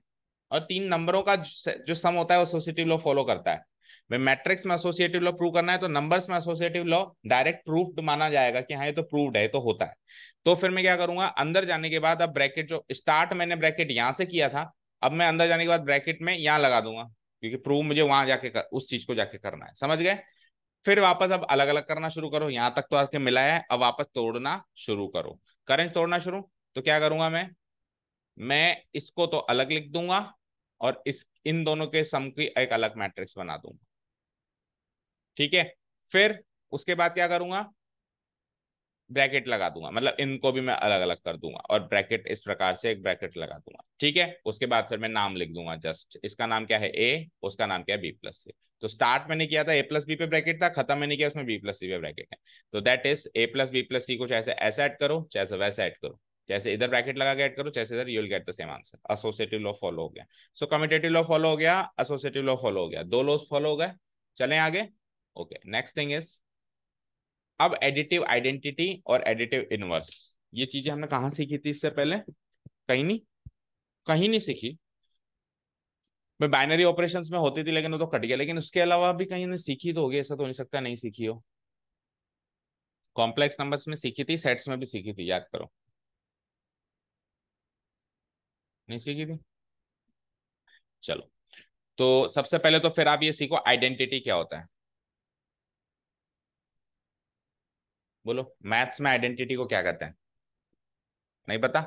और तीन नंबरों का जो सम होता है वो सोसिटिव लॉ फॉलो करता है भाई मैट्रिक्स में एसोसिएटिव लॉ प्रूव करना है तो नंबर्स में एसोसिएटिव लॉ डायरेक्ट प्रूफ माना जाएगा कि हाँ ये तो प्रूव्ड है तो होता है तो फिर मैं क्या करूंगा अंदर जाने के बाद अब ब्रैकेट जो स्टार्ट मैंने ब्रैकेट यहाँ से किया था अब मैं अंदर जाने के बाद ब्रैकेट में यहाँ लगा दूंगा क्योंकि प्रूव मुझे वहां जाके कर, उस चीज को जाके करना है समझ गए फिर वापस अब अलग अलग करना शुरू करो यहाँ तक तो आके मिला है अब वापस तोड़ना शुरू करो करंट तोड़ना शुरू तो क्या करूंगा मैं मैं इसको तो अलग लिख दूंगा और इस इन दोनों के सम की एक अलग मैट्रिक्स बना दूंगा ठीक है फिर उसके बाद क्या करूंगा ब्रैकेट लगा दूंगा मतलब इनको भी मैं अलग अलग कर दूंगा और ब्रैकेट इस प्रकार से एक ब्रैकेट लगा दूंगा ठीक है उसके बाद फिर मैं नाम लिख दूंगा जस्ट इसका नाम क्या है ए उसका नाम क्या है बी प्लस सी तो स्टार्ट मैंने किया था ए प्लस बी पे ब्रैकेट था खत्म मैंने किया उसमें बी प्लस सी पे ब्रैकेट है तो that is A plus B plus C को चाहे ऐसा एड करो चाहे वैसे एड करो जैसे इधर ब्रैकेट लगा के ऐड करो जैसे इधर you'll get the same answer associative law follow हो गया सो कम्यूटेटिव लॉ फॉलो हो गया एसोसिएटिव लॉ फॉलो हो गया दो लॉज फॉलो हो गए चले आगे ओके नेक्स्ट थिंग इज अब एडिटिव आइडेंटिटी और एडिटिव इनवर्स ये चीजें हमने कहा सीखी थी इससे पहले कहीं नहीं कहीं नहीं सीखी मैं बाइनरी ऑपरेशन में होती थी लेकिन वो तो कट गया लेकिन उसके अलावा भी कहीं ने सीखी तो होगी ऐसा तो नहीं सकता नहीं सीखी हो कॉम्प्लेक्स नंबर्स में सीखी थी सेट्स में भी सीखी थी याद करो नहीं सीखी थी चलो तो सबसे पहले तो फिर आप ये सीखो आइडेंटिटी क्या होता है बोलो मैथ्स में आइडेंटिटी को क्या कहते हैं नहीं पता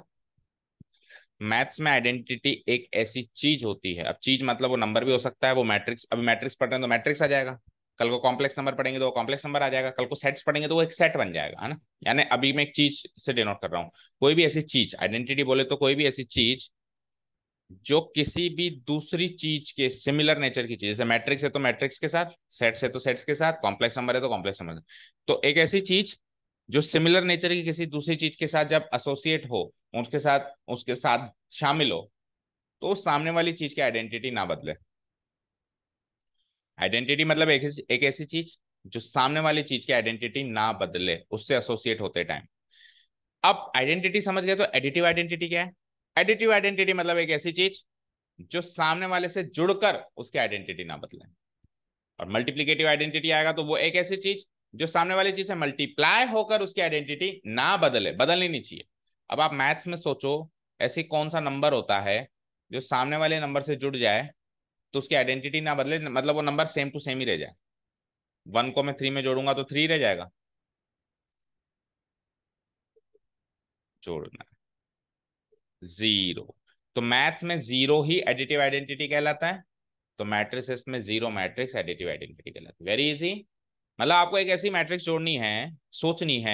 मैथ्स में आइडेंटिटी एक ऐसी चीज होती है अब चीज मतलब वो नंबर भी हो सकता है वो मैट्रिक्स अभी मैट्रिक्स पढ़ रहे हैं तो मैट्रिक्स आ जाएगा कल को कॉम्प्लेक्स नंबर पढ़ेंगे तो वो कॉम्प्लेक्स नंबर आ जाएगा कल को सेट्स पढ़ेंगे तो वो एक सेट बन जाएगा है ना यानी अभी मैं एक चीज से डिनोट कर रहा हूँ कोई भी ऐसी चीज आइडेंटिटी बोले तो कोई भी ऐसी चीज जो किसी भी दूसरी चीज के सिमिलर नेचर की चीज जैसे मैट्रिक्स है तो मैट्रिक्स के साथ सेट्स है तो सेट्स के साथ कॉम्प्लेक्स नंबर है तो कॉम्प्लेक्स नंबर तो एक ऐसी चीज जो सिमिलर नेचर की किसी दूसरी चीज के साथ जब एसोसिएट हो उसके साथ उसके साथ शामिल हो तो सामने वाली चीज की आइडेंटिटी ना बदले आइडेंटिटी मतलब एक, एक ऐसी चीज जो सामने वाली चीज की आइडेंटिटी ना बदले उससे एसोसिएट होते टाइम अब आइडेंटिटी समझ गए तो एडिटिव आइडेंटिटी क्या है एडिटिव आइडेंटिटी मतलब एक ऐसी चीज जो सामने वाले से जुड़कर उसकी आइडेंटिटी ना बदले और मल्टीप्लीकेटिव आइडेंटिटी आएगा तो वो एक ऐसी चीज जो सामने वाली चीज है मल्टीप्लाई होकर उसकी आइडेंटिटी ना बदले बदलनी नहीं चाहिए अब आप मैथ्स में सोचो ऐसे कौन सा नंबर होता है जो सामने वाले नंबर से जुड़ जाए तो उसकी आइडेंटिटी ना बदले मतलब वो नंबर सेम टू सेम ही रह जाए वन को मैं थ्री में जोड़ूंगा तो थ्री रह जाएगा जोड़ना जीरो तो मैथ्स में जीरो ही एडिटिव आइडेंटिटी कहलाता है तो मैट्रिक्स में जीरो मैट्रिक्स एडिटिव आइडेंटिटी कहलाती है वेरी इजी मतलब आपको एक ऐसी मैट्रिक्स जोड़नी है सोचनी है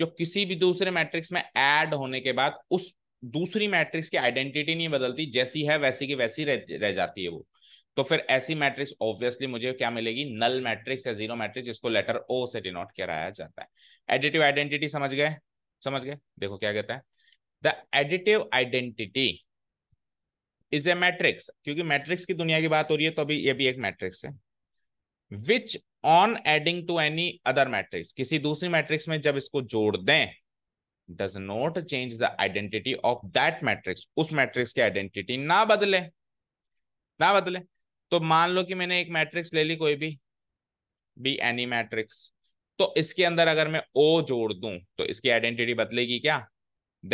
जो किसी भी दूसरे मैट्रिक्स में ऐड होने के बाद उस दूसरी मैट्रिक्स की आइडेंटिटी नहीं बदलती जैसी है वैसी की वैसी रह, रह जाती है वो तो फिर ऐसी मैट्रिक्स ऑब्वियसली मुझे क्या मिलेगी नल मैट्रिक्स या जीरो मैट्रिक्स जिसको लेटर ओ से डिनोट कराया जाता है एडिटिव आइडेंटिटी समझ गए समझ गए देखो क्या कहता है the additive identity is a matrix क्योंकि मैट्रिक्स की दुनिया की बात हो रही है तो अभी ये भी एक मैट्रिक्स है which on adding to any other matrix किसी दूसरी मैट्रिक्स में जब इसको जोड़ दें does not change the identity of that matrix उस मैट्रिक्स की आइडेंटिटी ना बदले ना बदले तो मान लो कि मैंने एक मैट्रिक्स ले ली कोई भी बी एनी मैट्रिक्स तो इसके अंदर अगर मैं ओ जोड़ दूं तो इसकी आइडेंटिटी बदलेगी क्या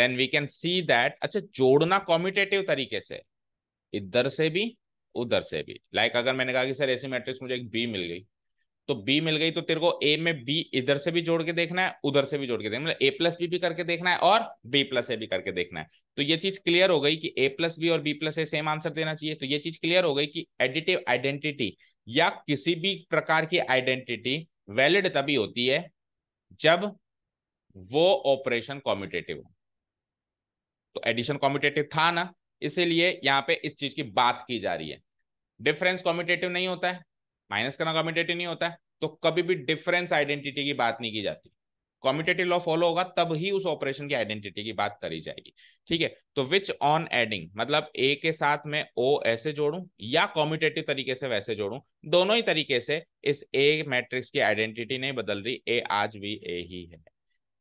then we can see that अच्छा जोड़ना कॉम्यूटेटिव तरीके से इधर से भी उधर से भी लाइक like अगर मैंने कहा कि सर ऐसी मैट्रिक्स मुझे एक बी मिल गई तो बी मिल गई तो तेरे को ए में बी इधर से भी जोड़ के देखना है उधर से भी जोड़ के देखना मतलब ए प्लस बी भी करके देखना है और बी प्लस ए भी करके देखना है तो ये चीज क्लियर हो गई कि ए प्लस बी और B plus A same answer देना चाहिए तो ये चीज क्लियर हो गई कि एडिटिव आइडेंटिटी या किसी भी प्रकार की आइडेंटिटी वैलिड तभी होती है जब वो ऑपरेशन कॉम्यूटेटिव हो तो एडिशन कॉम्यूटेटिव था ना इसीलिए यहां पे इस चीज की बात की जा रही है डिफरेंस कॉम्यूटेटिव नहीं होता है माइनस करना कम्यूटेटिव नहीं होता है तो कभी भी डिफरेंस आइडेंटिटी की बात नहीं की जाती कॉम्पिटेटिव लॉ फॉलो होगा तब ही उस ऑपरेशन की आइडेंटिटी की बात करी जाएगी ठीक है तो विच ऑन एडिंग मतलब ए के साथ मैं ओ ऐसे जोड़ू या कॉम्पिटेटिव तरीके से वैसे जोड़ू दोनों ही तरीके से इस ए मैट्रिक्स की आइडेंटिटी नहीं बदल रही ए आज भी ए ही है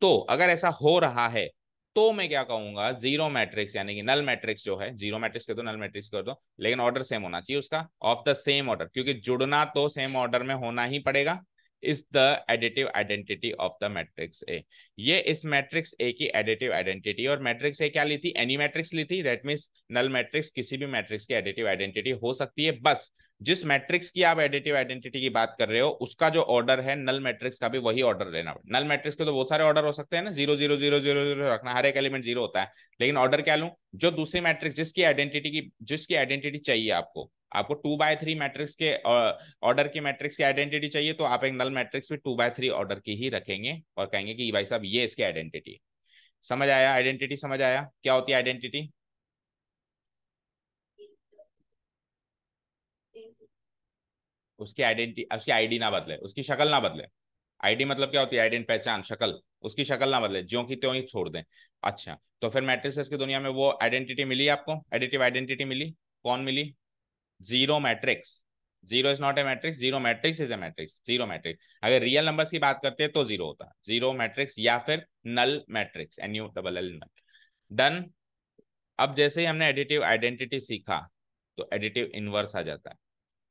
तो अगर ऐसा हो रहा है तो मैं क्या कहूंगा जीरो मैट्रिक्स यानी कि नल मैट्रिक्स जो है जीरो मैट्रिक्स कर दो नल मैट्रिक्स कर दो लेकिन ऑर्डर सेम होना चाहिए उसका ऑफ द सेम ऑर्डर क्योंकि जुड़ना तो सेम ऑर्डर में होना ही पड़ेगा is the additive identity of the matrix A ये इस मैट्रिक्स ए की एडिटिव आइडेंटिटी और मैट्रिक्स ए क्या ली थी एनी मैट्रिक्स ली थी दैट मीन्स नल मैट्रिक्स किसी भी मैट्रिक्स की एडिटिव आइडेंटिटी हो सकती है बस जिस मैट्रिक्स की आप एडिटिव आइडेंटिटी की बात कर रहे हो उसका जो ऑर्डर है नल मैट्रिक्स का भी वही ऑर्डर लेना पड़े नल मैट्रिक्स के तो बहुत सारे ऑर्डर हो सकते हैं ना zero zero zero zero zero रखना हर एक एलिमेंट जीरो होता है लेकिन ऑर्डर क्या लूँ जो दूसरी मैट्रिक्स जिसकी आइडेंटिटी की जिसकी आइडेंटिटी चाहिए आपको आपको टू बाय थ्री मैट्रिक्स के ऑर्डर की मैट्रिक्स की आइडेंटिटी चाहिए तो आप एक नल मैट्रिक्स भी टू बाय थ्री ऑर्डर की ही रखेंगे और कहेंगे कि भाई साहब ये इसकी आइडेंटिटी समझ आया आइडेंटिटी समझ आया क्या होती है आइडेंटिटी उसकी आइडेंटिटी उसकी आईडी ना बदले उसकी शक्ल ना बदले आईडी मतलब क्या होती है आइडेंट पहचान शक्ल उसकी शक्ल ना बदले ज्यो की त्यों ही छोड़ दें अच्छा तो फिर मैट्रिक्स की दुनिया में वो आइडेंटिटी मिली आपको एडिटिव आइडेंटिटी मिली कौन मिली zero matrix zero is not a matrix zero matrix is a matrix zero matrix अगर रियल नंबर्स की बात करते हैं तो जीरो होता है जीरो मैट्रिक्स या फिर null matrix N U double L null done अब जैसे ही हमने एडिटिव आइडेंटिटी सीखा तो एडिटिव इनवर्स आ जाता है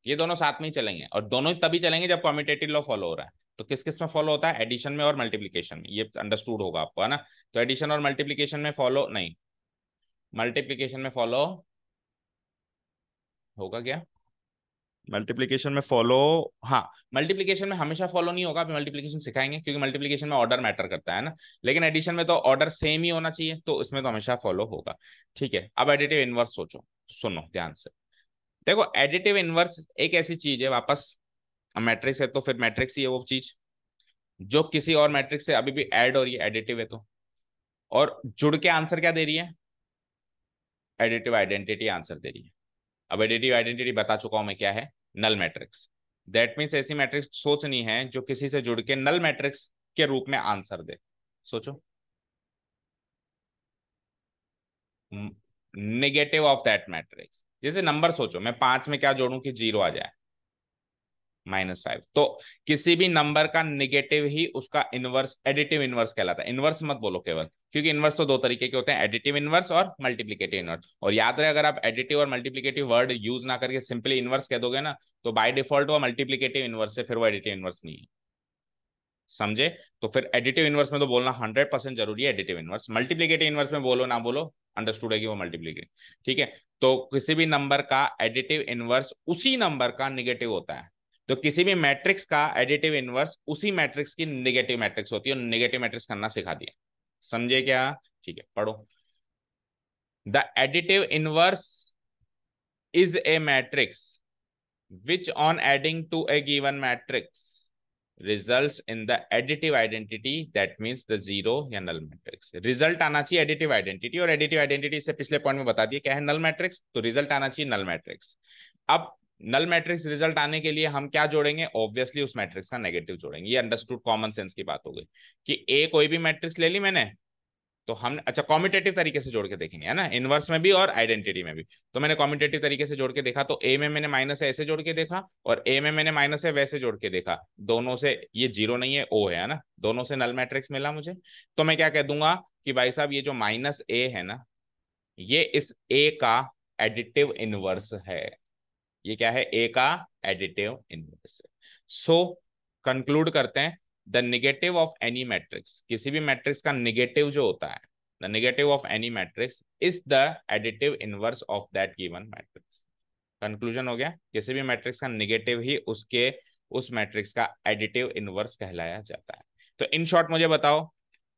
ये दोनों साथ में ही चलेंगे और दोनों ही तभी चलेंगे जब कॉम्पिटेटिव लॉ फॉलो हो रहा है तो किस किस में फॉलो होता है एडिशन में और मल्टीप्लीकेशन में ये अंडरस्टूड होगा आपको है ना तो एडिशन और मल्टीप्लीकेशन में फॉलो नहीं मल्टीप्लीकेशन में फॉलो होगा क्या मल्टीप्लीकेशन में फॉलो हाँ मल्टीप्लीकेशन में हमेशा फॉलो नहीं होगा अभी मल्टीप्लीकेशन सिखाएंगे क्योंकि मल्टीप्लीकेशन में ऑर्डर मैटर करता है ना लेकिन एडिशन में तो ऑर्डर सेम ही होना चाहिए तो उसमें तो हमेशा फॉलो होगा ठीक है अब एडिटिव इनवर्स सोचो सुनो ध्यान से देखो एडिटिव इनवर्स एक ऐसी चीज है वापस मैट्रिक्स है तो फिर मैट्रिक्स ही है वो चीज जो किसी और मैट्रिक्स से अभी भी एड हो रही है एडिटिव है तो और जुड़ के आंसर क्या दे रही है एडिटिव आइडेंटिटी आंसर दे रही है अब एडिटिव आइडेंटिटी बता चुका हूं मैं क्या है नल मैट्रिक्स दैट मीन्स ऐसी मैट्रिक्स सोचनी है जो किसी से जुड़ के नल मैट्रिक्स के रूप में आंसर दे सोचो नेगेटिव ऑफ दैट मैट्रिक्स जैसे नंबर सोचो मैं पांच में क्या जोड़ू कि जीरो आ जाए माइनस फाइव तो किसी भी नंबर का निगेटिव ही उसका इनवर्स एडिटिव इनवर्स कहलाता है इनवर्स मत बोलो केवल क्योंकि इनवर्स तो दो तरीके के होते हैं एडिटिव इनवर्स और मल्टीप्लीकेटिव इनवर्स और याद रहे अगर आप एडिटिव और मल्टीप्लीकेटिव वर्ड यूज ना करके सिंपली इनवर्स कह दोगे ना तो बाय डिफॉल्ट वो मल्टीप्लीकेटिव इनवर्स है फिर वो एडिटिव इनवर्स नहीं है समझे तो फिर एडिटिव इनवर्स में तो बोलना हंड्रेड परसेंट जरूरी है एडिटिव इनवर्स मल्टीप्लीकेटिव इनवर्स में बोलो ना बोलो अंडरस्टूड है कि वो मल्टीप्लीकेट ठीक है तो किसी भी नंबर का एडिटिव इनवर्स उसी नंबर का निगेटिव होता है तो किसी भी मैट्रिक्स का एडिटिव इनवर्स उसी मैट्रिक्स की निगेटिव मैट्रिक्स होती है और निगेटिव मैट्रिक्स करना सिखा दिया समझे क्या ठीक है पढ़ो the additive inverse is a matrix which on adding to a given matrix result in the additive identity that means the zero या नल मैट्रिक्स रिजल्ट आना चाहिए एडिटिव आइडेंटिटी और एडिटिव आइडेंटिटी से पिछले पॉइंट में बता दिया क्या है नल मैट्रिक्स तो रिजल्ट आना चाहिए नल मैट्रिक्स अब नल मैट्रिक्स रिजल्ट आने के लिए हम क्या जोड़ेंगे ऑब्वियसली उस मैट्रिक्स का नेगेटिव जोड़ेंगे ये अंडरस्टूड कॉमन सेंस की बात हो गई कि ए कोई भी मैट्रिक्स ले ली मैंने तो हम अच्छा कॉम्पिटेटिव तरीके से जोड़ के देखेंगे है ना इनवर्स में भी और आइडेंटिटी में भी तो मैंने कॉम्पिटेटिव तरीके से जोड़ के देखा तो ए में मैंने माइनस ऐसे जोड़ के देखा और ए में मैंने माइनस है वैसे जोड़ के देखा दोनों से ये जीरो नहीं है ओ है ना दोनों से नल मैट्रिक्स मिला मुझे तो मैं क्या कह दूंगा कि भाई साहब ये जो माइनस ए है ना ये इस ए का एडिटिव इनवर्स है ये क्या है ए का एडिटिव इनवर्स सो कंक्लूड करते हैं the negative of any matrix किसी भी मैट्रिक्स का निगेटिव जो होता है the negative of any matrix is the additive inverse of that given matrix conclusion हो गया किसी भी मैट्रिक्स का निगेटिव ही उसके उस मैट्रिक्स का एडिटिव इनवर्स कहलाया जाता है तो इन शॉर्ट मुझे बताओ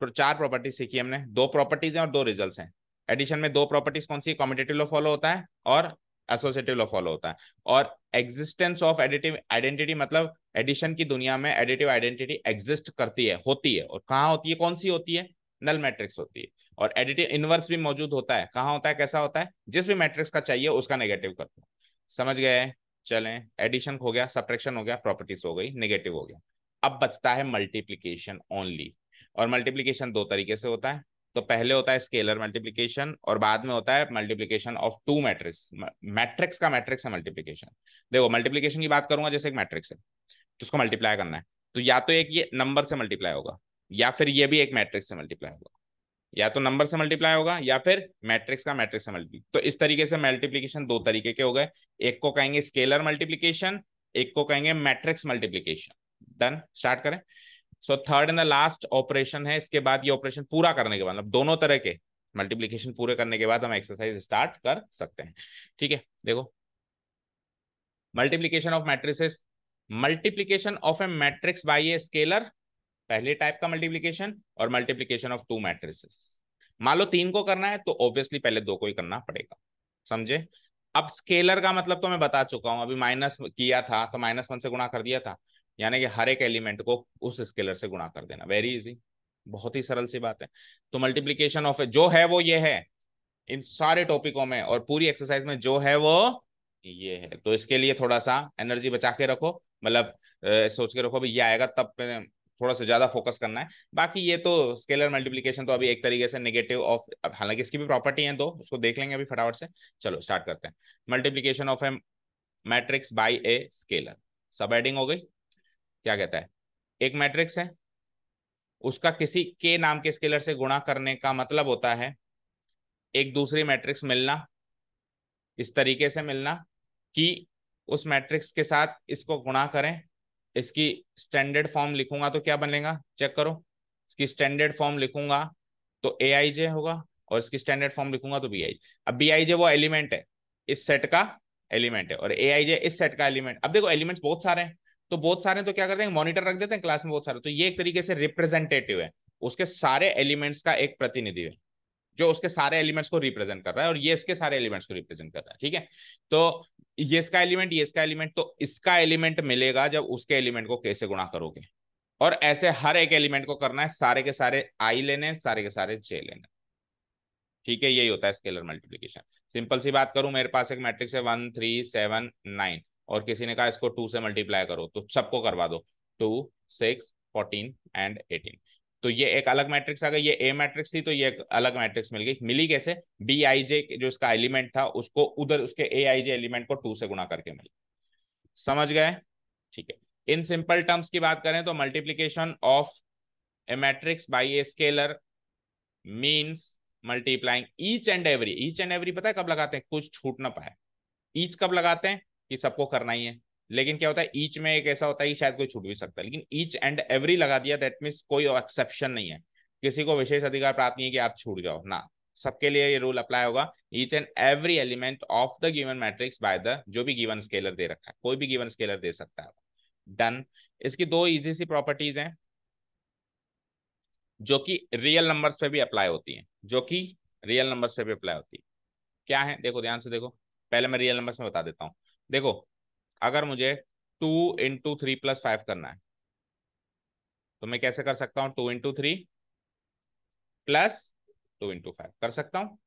तो चार प्रॉपर्टीज सीखी हमने दो प्रॉपर्टीज हैं और दो रिजल्ट्स हैं एडिशन में दो प्रॉपर्टीज कौन सी कॉम्पिटेटिव लॉ फॉलो होता है और एसोसिएटिव लॉ फॉलो होता है और एग्जिस्टेंस ऑफ एडिटिव आइडेंटिटी मतलब एडिशन की दुनिया में एडिटिव आइडेंटिटी एग्जिस्ट करती है होती है और कहाँ होती है कौन सी होती है नल मैट्रिक्स होती है और एडिटिव इनवर्स भी मौजूद होता है कहाँ होता है कैसा होता है जिस भी मैट्रिक्स का चाहिए उसका नेगेटिव करते हैं समझ गए चलें एडिशन हो गया सप्रेक्शन हो गया प्रॉपर्टीज हो गई नेगेटिव हो गया अब बचता है मल्टीप्लीकेशन ओनली और मल्टीप्लीकेशन दो तरीके से होता है तो पहले होता है स्केलर मल्टीप्लीकेशन और बाद में होता है multiplication of two matrix matrix का मैट्रिक्स है मल्टीप्लीकेशन देखो मल्टीप्लीकेशन की बात करूंगा जैसे एक मैट्रिक्स है तो उसको मल्टीप्लाई करना है तो या तो एक ये नंबर से मल्टीप्लाई होगा या फिर ये भी एक मैट्रिक्स से मल्टीप्लाई होगा या तो नंबर से मल्टीप्लाई होगा या फिर मैट्रिक्स का मैट्रिक्स से मल्टीप्लाई तो इस तरीके से मल्टीप्लीकेशन दो तरीके के हो गए एक को कहेंगे स्केलर मल्टीप्लीकेशन एक को कहेंगे मैट्रिक्स मल्टीप्लीकेशन डन स्टार्ट करें so third and the last operation है इसके बाद ये ऑपरेशन पूरा करने के बाद मतलब दोनों तरह के मल्टीप्लीकेशन पूरे करने के बाद हम एक्सरसाइज स्टार्ट कर सकते हैं ठीक है देखो multiplication of matrices multiplication of a matrix by a scalar पहले टाइप का मल्टीप्लीकेशन और मल्टीप्लीकेशन ऑफ टू मैट्रिसेस मान लो तीन को करना है तो ऑब्वियसली पहले दो को ही करना पड़ेगा समझे अब स्केलर का मतलब तो मैं बता चुका हूं अभी माइनस किया था तो माइनस वन से गुणा कर दिया था यानी कि हर एक एलिमेंट को उस स्केलर से गुणा कर देना वेरी इजी बहुत ही सरल सी बात है तो मल्टीप्लीकेशन ऑफ जो है वो ये है इन सारे टॉपिकों में और पूरी एक्सरसाइज में जो है वो ये है तो इसके लिए थोड़ा सा एनर्जी बचा के रखो मतलब सोच के रखो अभी ये आएगा तब थोड़ा सा ज्यादा फोकस करना है बाकी ये तो स्केलर मल्टीप्लीकेशन तो अभी एक तरीके से नेगेटिव ऑफ हालांकि इसकी भी प्रॉपर्टी है दो तो उसको देख लेंगे अभी फटाफट से चलो स्टार्ट करते हैं multiplication of a matrix by a scalar सब एडिंग हो गई क्या कहता है एक मैट्रिक्स है उसका किसी के नाम के स्केलर से गुणा करने का मतलब होता है एक दूसरी मैट्रिक्स मिलना इस तरीके से मिलना कि उस मैट्रिक्स के साथ इसको गुणा करें इसकी स्टैंडर्ड फॉर्म लिखूंगा तो क्या बनेगा चेक करो इसकी स्टैंडर्ड फॉर्म लिखूंगा तो ए आई जे होगा और इसकी स्टैंडर्ड फॉर्म लिखूंगा तो बी आई जे अब बी आई जे वो एलिमेंट है इस सेट का एलिमेंट है और ए आई जे इस सेट का एलिमेंट अब देखो एलिमेंट्स बहुत सारे हैं तो बहुत सारे तो क्या करते हैं मॉनिटर रख देते हैं क्लास में बहुत सारे तो ये एक तरीके से रिप्रेजेंटेटिव है उसके सारे एलिमेंट्स का एक प्रतिनिधि है जो उसके सारे एलिमेंट्स को रिप्रेजेंट कर रहा है और ये इसके सारे एलिमेंट्स को रिप्रेजेंट कर रहा है ठीक है तो ये इसका एलिमेंट ये इसका एलिमेंट तो इसका एलिमेंट मिलेगा जब उसके एलिमेंट को कैसे गुणा करोगे और ऐसे हर एक एलिमेंट को करना है सारे के सारे आई लेने सारे के सारे जे लेने ठीक है यही होता है स्केलर मल्टीप्लीकेशन सिंपल सी बात करूं मेरे पास एक मैट्रिक्स है वन थ्री सेवन नाइन और किसी ने कहा इसको टू से मल्टीप्लाई करो तो सबको करवा दो two six fourteen and eighteen तो ये एक अलग मैट्रिक्स आ गई ये ए मैट्रिक्स थी तो ये एक अलग मैट्रिक्स मिल गई मिली कैसे बी आई जे जो इसका एलिमेंट था उसको उधर उसके ए आई जे एलिमेंट को टू से गुणा करके मिली समझ गए ठीक है इन सिंपल टर्म्स की बात करें तो multiplication of a matrix by a scalar means multiplying each and every each and every पता है कब लगाते हैं कुछ छूट ना पाए ईच कब लगाते हैं कि सबको करना ही है लेकिन क्या होता है ईच में एक ऐसा होता है कि शायद कोई छूट भी सकता है लेकिन ईच एंड एवरी लगा दिया दैट मीन्स कोई एक्सेप्शन नहीं है किसी को विशेष अधिकार प्राप्त नहीं है कि आप छूट जाओ ना सबके लिए ये रूल अप्लाई होगा each and every element of the given matrix by the जो भी गिवन स्केलर दे रखा है कोई भी गिवन स्केलर दे सकता है डन इसकी दो इजी सी प्रॉपर्टीज हैं जो कि रियल नंबर्स पे भी अप्लाई होती हैं जो कि रियल नंबर्स पे भी अप्लाई होती है क्या है देखो ध्यान से देखो पहले मैं रियल नंबर्स में बता देता हूँ देखो अगर मुझे two into three plus five करना है तो मैं कैसे कर सकता हूँ two into three plus two into five कर सकता हूँ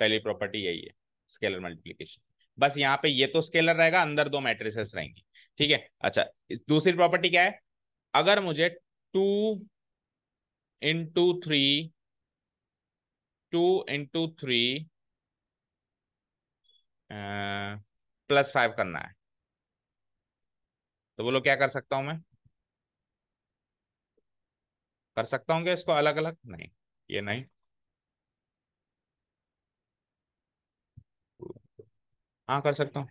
पहली प्रॉपर्टी यही है स्केलर मल्टीप्लीकेशन बस यहाँ पे ये तो स्केलर रहेगा अंदर दो मैट्रिसेस रहेंगी ठीक है अच्छा दूसरी प्रॉपर्टी क्या है अगर मुझे two into three two into three plus five करना है तो बोलो क्या कर सकता हूं मैं कर सकता हूँ क्या इसको अलग अलग नहीं ये नहीं हाँ कर सकता हूँ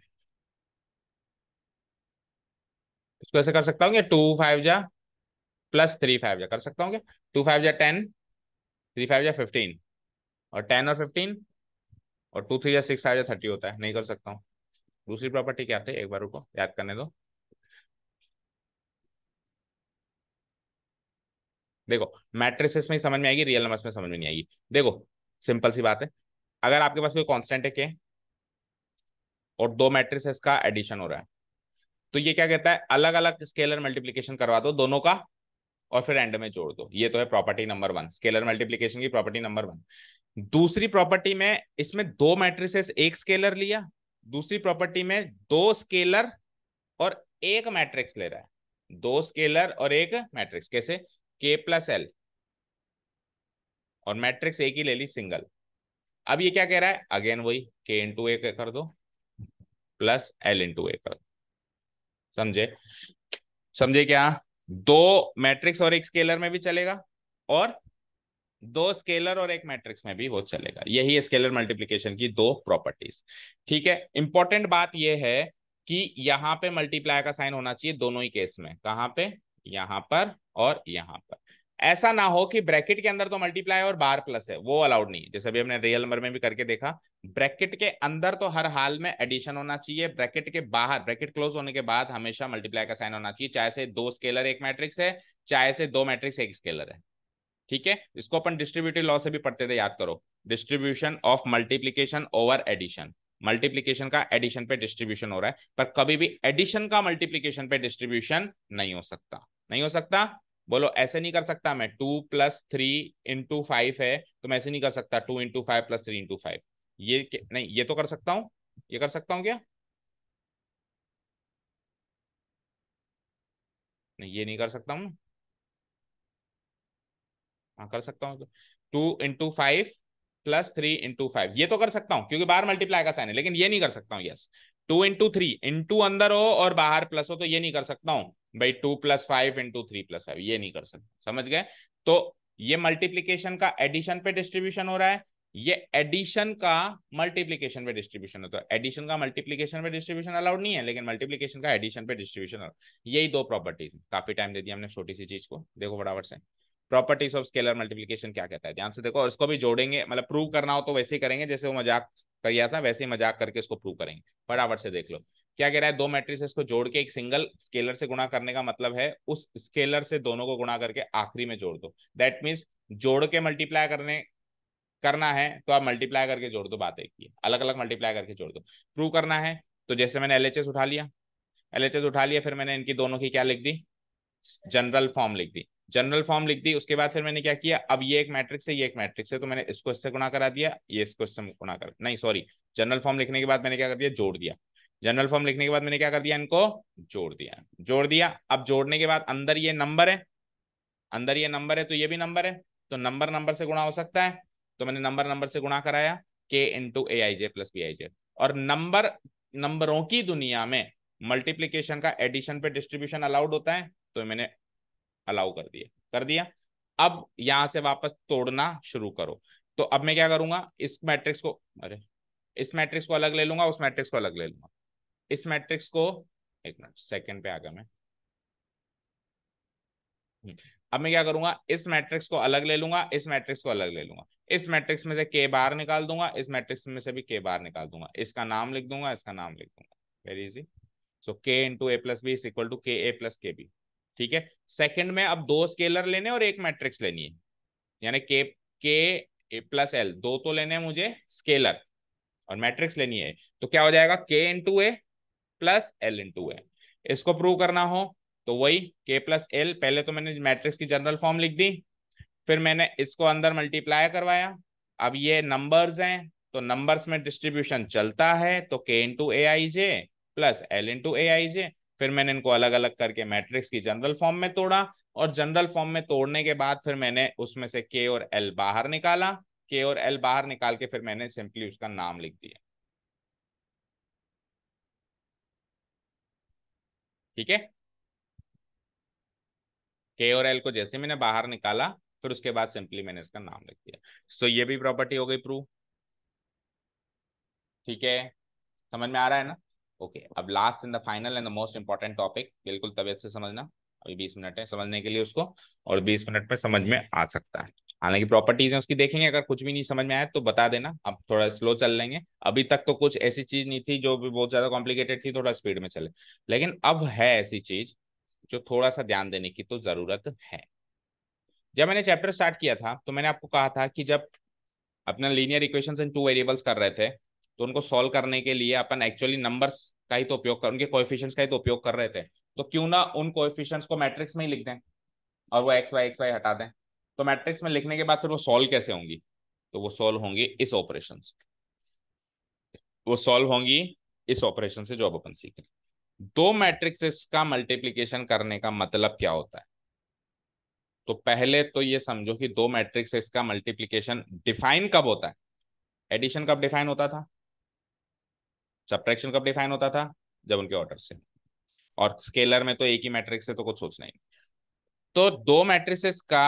इसको ऐसे कर सकता हूँ क्या टू फाइव जा प्लस थ्री फाइव जा कर सकता हूँ क्या टू फाइव जा टेन थ्री फाइव जा फिफ्टीन और टेन और फिफ्टीन और टू थ्री या सिक्स फाइव या थर्टी होता है नहीं कर सकता हूँ दूसरी प्रॉपर्टी क्या थी एक बार रुको याद करने दो देखो मैट्रिसेस में समझ में आएगी रियल नंबर्स में समझ में नहीं आएगी देखो सिंपल सी बात है अगर आपके पास कोई कांस्टेंट है के और दो मैट्रिसेस का एडिशन हो रहा है तो ये क्या कहता है अलग अलग स्केलर मल्टीप्लीकेशन करवा दो दोनों का और फिर एंड में जोड़ दो ये तो है property number one scalar multiplication की प्रॉपर्टी नंबर वन दूसरी प्रॉपर्टी में इसमें दो मैट्रिसेस एक स्केलर लिया दूसरी प्रॉपर्टी में दो स्केलर और एक मैट्रिक्स ले रहा है दो स्केलर और एक मैट्रिक्स कैसे के प्लस एल और मैट्रिक्स एक ही ले ली सिंगल अब ये क्या कह रहा है अगेन वही के इंटू ए कर दो प्लस एल इंटू ए कर दो समझे समझे क्या दो मैट्रिक्स और एक स्केलर में भी चलेगा और दो स्केलर और एक मैट्रिक्स में भी हो चलेगा यही स्केलर मल्टीप्लीकेशन की दो प्रॉपर्टीज ठीक है इंपॉर्टेंट बात यह है कि यहाँ पे मल्टीप्लाई का साइन होना चाहिए दोनों ही केस में कहां पे यहां पर और यहां पर ऐसा ना हो कि ब्रैकेट के अंदर तो मल्टीप्लाई और बार प्लस है वो अलाउड नहीं जैसे अभी हमने रियल नंबर में भी करके देखा ब्रैकेट के अंदर तो हर हाल में एडिशन होना चाहिए ब्रैकेट के बाहर ब्रैकेट क्लोज होने के बाद हमेशा मल्टीप्लाई का साइन होना चाहिए चाहे से दो स्केलर एक मैट्रिक्स है चाहे से दो मैट्रिक्स एक स्केलर है ठीक है इसको अपन डिस्ट्रीब्यूटिव लॉ से भी पढ़ते थे याद करो distribution of multiplication over addition multiplication का एडिशन पे डिस्ट्रीब्यूशन हो रहा है पर कभी भी एडिशन का मल्टीप्लीकेशन पे डिस्ट्रीब्यूशन नहीं हो सकता नहीं हो सकता बोलो ऐसे नहीं कर सकता मैं two plus three into five है तो मैं ऐसे नहीं कर सकता two into five plus three into five ये नहीं ये तो कर सकता हूं ये कर सकता हूं क्या नहीं ये नहीं कर सकता हूँ हाँ कर सकता हूँ two into five plus three into five ये तो कर सकता हूँ क्योंकि बाहर मल्टीप्लाई का साइन है लेकिन ये नहीं कर सकता हूँ yes two into three into अंदर हो और बाहर प्लस हो तो ये नहीं कर सकता हूँ भाई two plus five into three plus five ये नहीं कर सकता समझ गए तो ये मल्टीप्लीकेशन का एडिशन पे डिस्ट्रीब्यूशन हो रहा है ये एडिशन का मल्टीप्लीकेशन पे डिस्ट्रीब्यूशन होता है एडिशन तो का मल्टीप्लीकेशन पे डिस्ट्रीब्यूशन अलाउड नहीं है लेकिन मल्टीप्लीकेशन का एडिशन पे डिस्ट्रीब्यूशन यही दो प्रॉपर्टीज काफी टाइम दे दिया हमने छोटी सी चीज को देखो बराबर से प्रॉपर्टीज ऑफ स्केलर मल्टीप्लीकेशन क्या कहता है ध्यान से देखो और इसको भी जोड़ेंगे मतलब प्रूव करना हो तो वैसे ही करेंगे जैसे वो मजाक किया था वैसे ही मजाक करके इसको प्रूव करेंगे फटाफट से देख लो क्या कह रहा है दो मैट्रिसेस को जोड़ के एक सिंगल स्केलर से गुणा करने का मतलब है उस स्केलर से दोनों को गुणा करके आखिरी में जोड़ दो दैट मीन्स जोड़ के मल्टीप्लाई करने करना है तो आप मल्टीप्लाई करके जोड़ दो बात एक अलग अलग मल्टीप्लाई करके जोड़ दो प्रूव करना है तो जैसे मैंने एल उठा लिया एल उठा लिया फिर मैंने इनकी दोनों की क्या लिख दी जनरल फॉर्म लिख दी जनरल फॉर्म लिख दी उसके बाद फिर मैंने क्या किया अब ये एक मैट्रिक्स है ये एक मैट्रिक्स है तो मैंने इसको इससे गुणा करा दिया ये इसको इससे गुणा कर नहीं सॉरी जनरल फॉर्म लिखने के बाद मैंने क्या कर दिया जोड़ दिया जनरल फॉर्म लिखने के बाद मैंने क्या कर दिया इनको जोड़ दिया जोड़ दिया अब जोड़ने के बाद अंदर ये नंबर है अंदर ये नंबर है तो ये भी नंबर है तो नंबर नंबर से गुणा हो सकता है तो मैंने नंबर नंबर से गुणा कराया K into A I J plus B I J और नंबर नंबरों की दुनिया में मल्टीप्लीकेशन का एडिशन पे डिस्ट्रीब्यूशन अलाउड होता है तो मैंने अलाउ कर दिया कर दिया अब यहां से वापस तोड़ना शुरू करो तो अब मैं क्या करूंगा इस मैट्रिक्स को अरे इस मैट्रिक्स को अलग ले लूंगा उस मैट्रिक्स को अलग ले लूंगा इस मैट्रिक्स को एक मिनट सेकंड पे आ गया मैं हम्म, अब मैं क्या करूंगा इस मैट्रिक्स को अलग ले लूंगा इस मैट्रिक्स को अलग ले लूंगा इस मैट्रिक्स में से के बार निकाल दूंगा इस मैट्रिक्स में से भी के बार निकाल दूंगा इसका नाम लिख दूंगा इसका नाम लिख दूंगा very easy so K into A plus B is equal to K A plus के बी ठीक है सेकंड में अब दो स्केलर लेने और एक मैट्रिक्स लेनी है यानी के के प्लस एल दो तो लेने हैं मुझे स्केलर और मैट्रिक्स लेनी है तो क्या हो जाएगा K into A plus L into A इसको प्रूव करना हो तो वही के प्लस एल पहले तो मैंने मैट्रिक्स की जनरल फॉर्म लिख दी फिर मैंने इसको अंदर मल्टीप्लाई करवाया अब ये नंबर्स हैं तो नंबर्स में डिस्ट्रीब्यूशन चलता है तो K into A I J plus L into A I J फिर मैंने इनको अलग अलग करके मैट्रिक्स की जनरल फॉर्म में तोड़ा और जनरल फॉर्म में तोड़ने के बाद फिर मैंने उसमें से के और एल बाहर निकाला के और एल बाहर निकाल के फिर मैंने सिंपली उसका नाम लिख दिया ठीक है के और एल को जैसे मैंने बाहर निकाला फिर उसके बाद सिंपली मैंने इसका नाम लिख दिया सो so, ये भी प्रॉपर्टी हो गई प्रूव ठीक है समझ में आ रहा है ना ओके okay, अब last and the final and the most important topic बिल्कुल तबियत से समझना अभी बीस मिनट है समझने के लिए उसको और बीस मिनट में समझ में आ सकता है हालांकि प्रॉपर्टीज है उसकी देखेंगे अगर कुछ भी नहीं समझ में आया तो बता देना अब थोड़ा स्लो चल लेंगे अभी तक तो कुछ ऐसी चीज नहीं थी जो भी बहुत ज्यादा कॉम्प्लिकेटेड थी थोड़ा स्पीड में चले लेकिन अब है ऐसी चीज जो थोड़ा सा ध्यान देने की तो जरूरत है जब मैंने चैप्टर स्टार्ट किया था तो मैंने आपको कहा था कि जब अपना linear equation in two variables कर रहे थे तो उनको सॉल्व करने के लिए अपन एक्चुअली नंबर्स का ही तो उपयोग कर उनके कोएफिशिएंट्स का ही तो उपयोग कर रहे थे तो क्यों ना उन कोएफिशिएंट्स को मैट्रिक्स में ही लिख दें और वो एक्स वाई एक्स वाई हटा दें तो मैट्रिक्स में लिखने के बाद फिर वो सॉल्व कैसे होंगी तो वो सॉल्व होंगी इस ऑपरेशन से वो सॉल्व होंगी इस ऑपरेशन से जो अब अपन सीखें दो मैट्रिक्स का मल्टीप्लीकेशन करने का मतलब क्या होता है तो पहले तो ये समझो कि दो मैट्रिक्स का मल्टीप्लीकेशन डिफाइन कब होता है एडिशन कब डिफाइन होता था सब्ट्रैक्शन कब डिफाइन होता था जब उनके ऑर्डर से और स्केलर में तो एक ही मैट्रिक्स है तो कुछ सोचना ही तो दो मैट्रिसेस का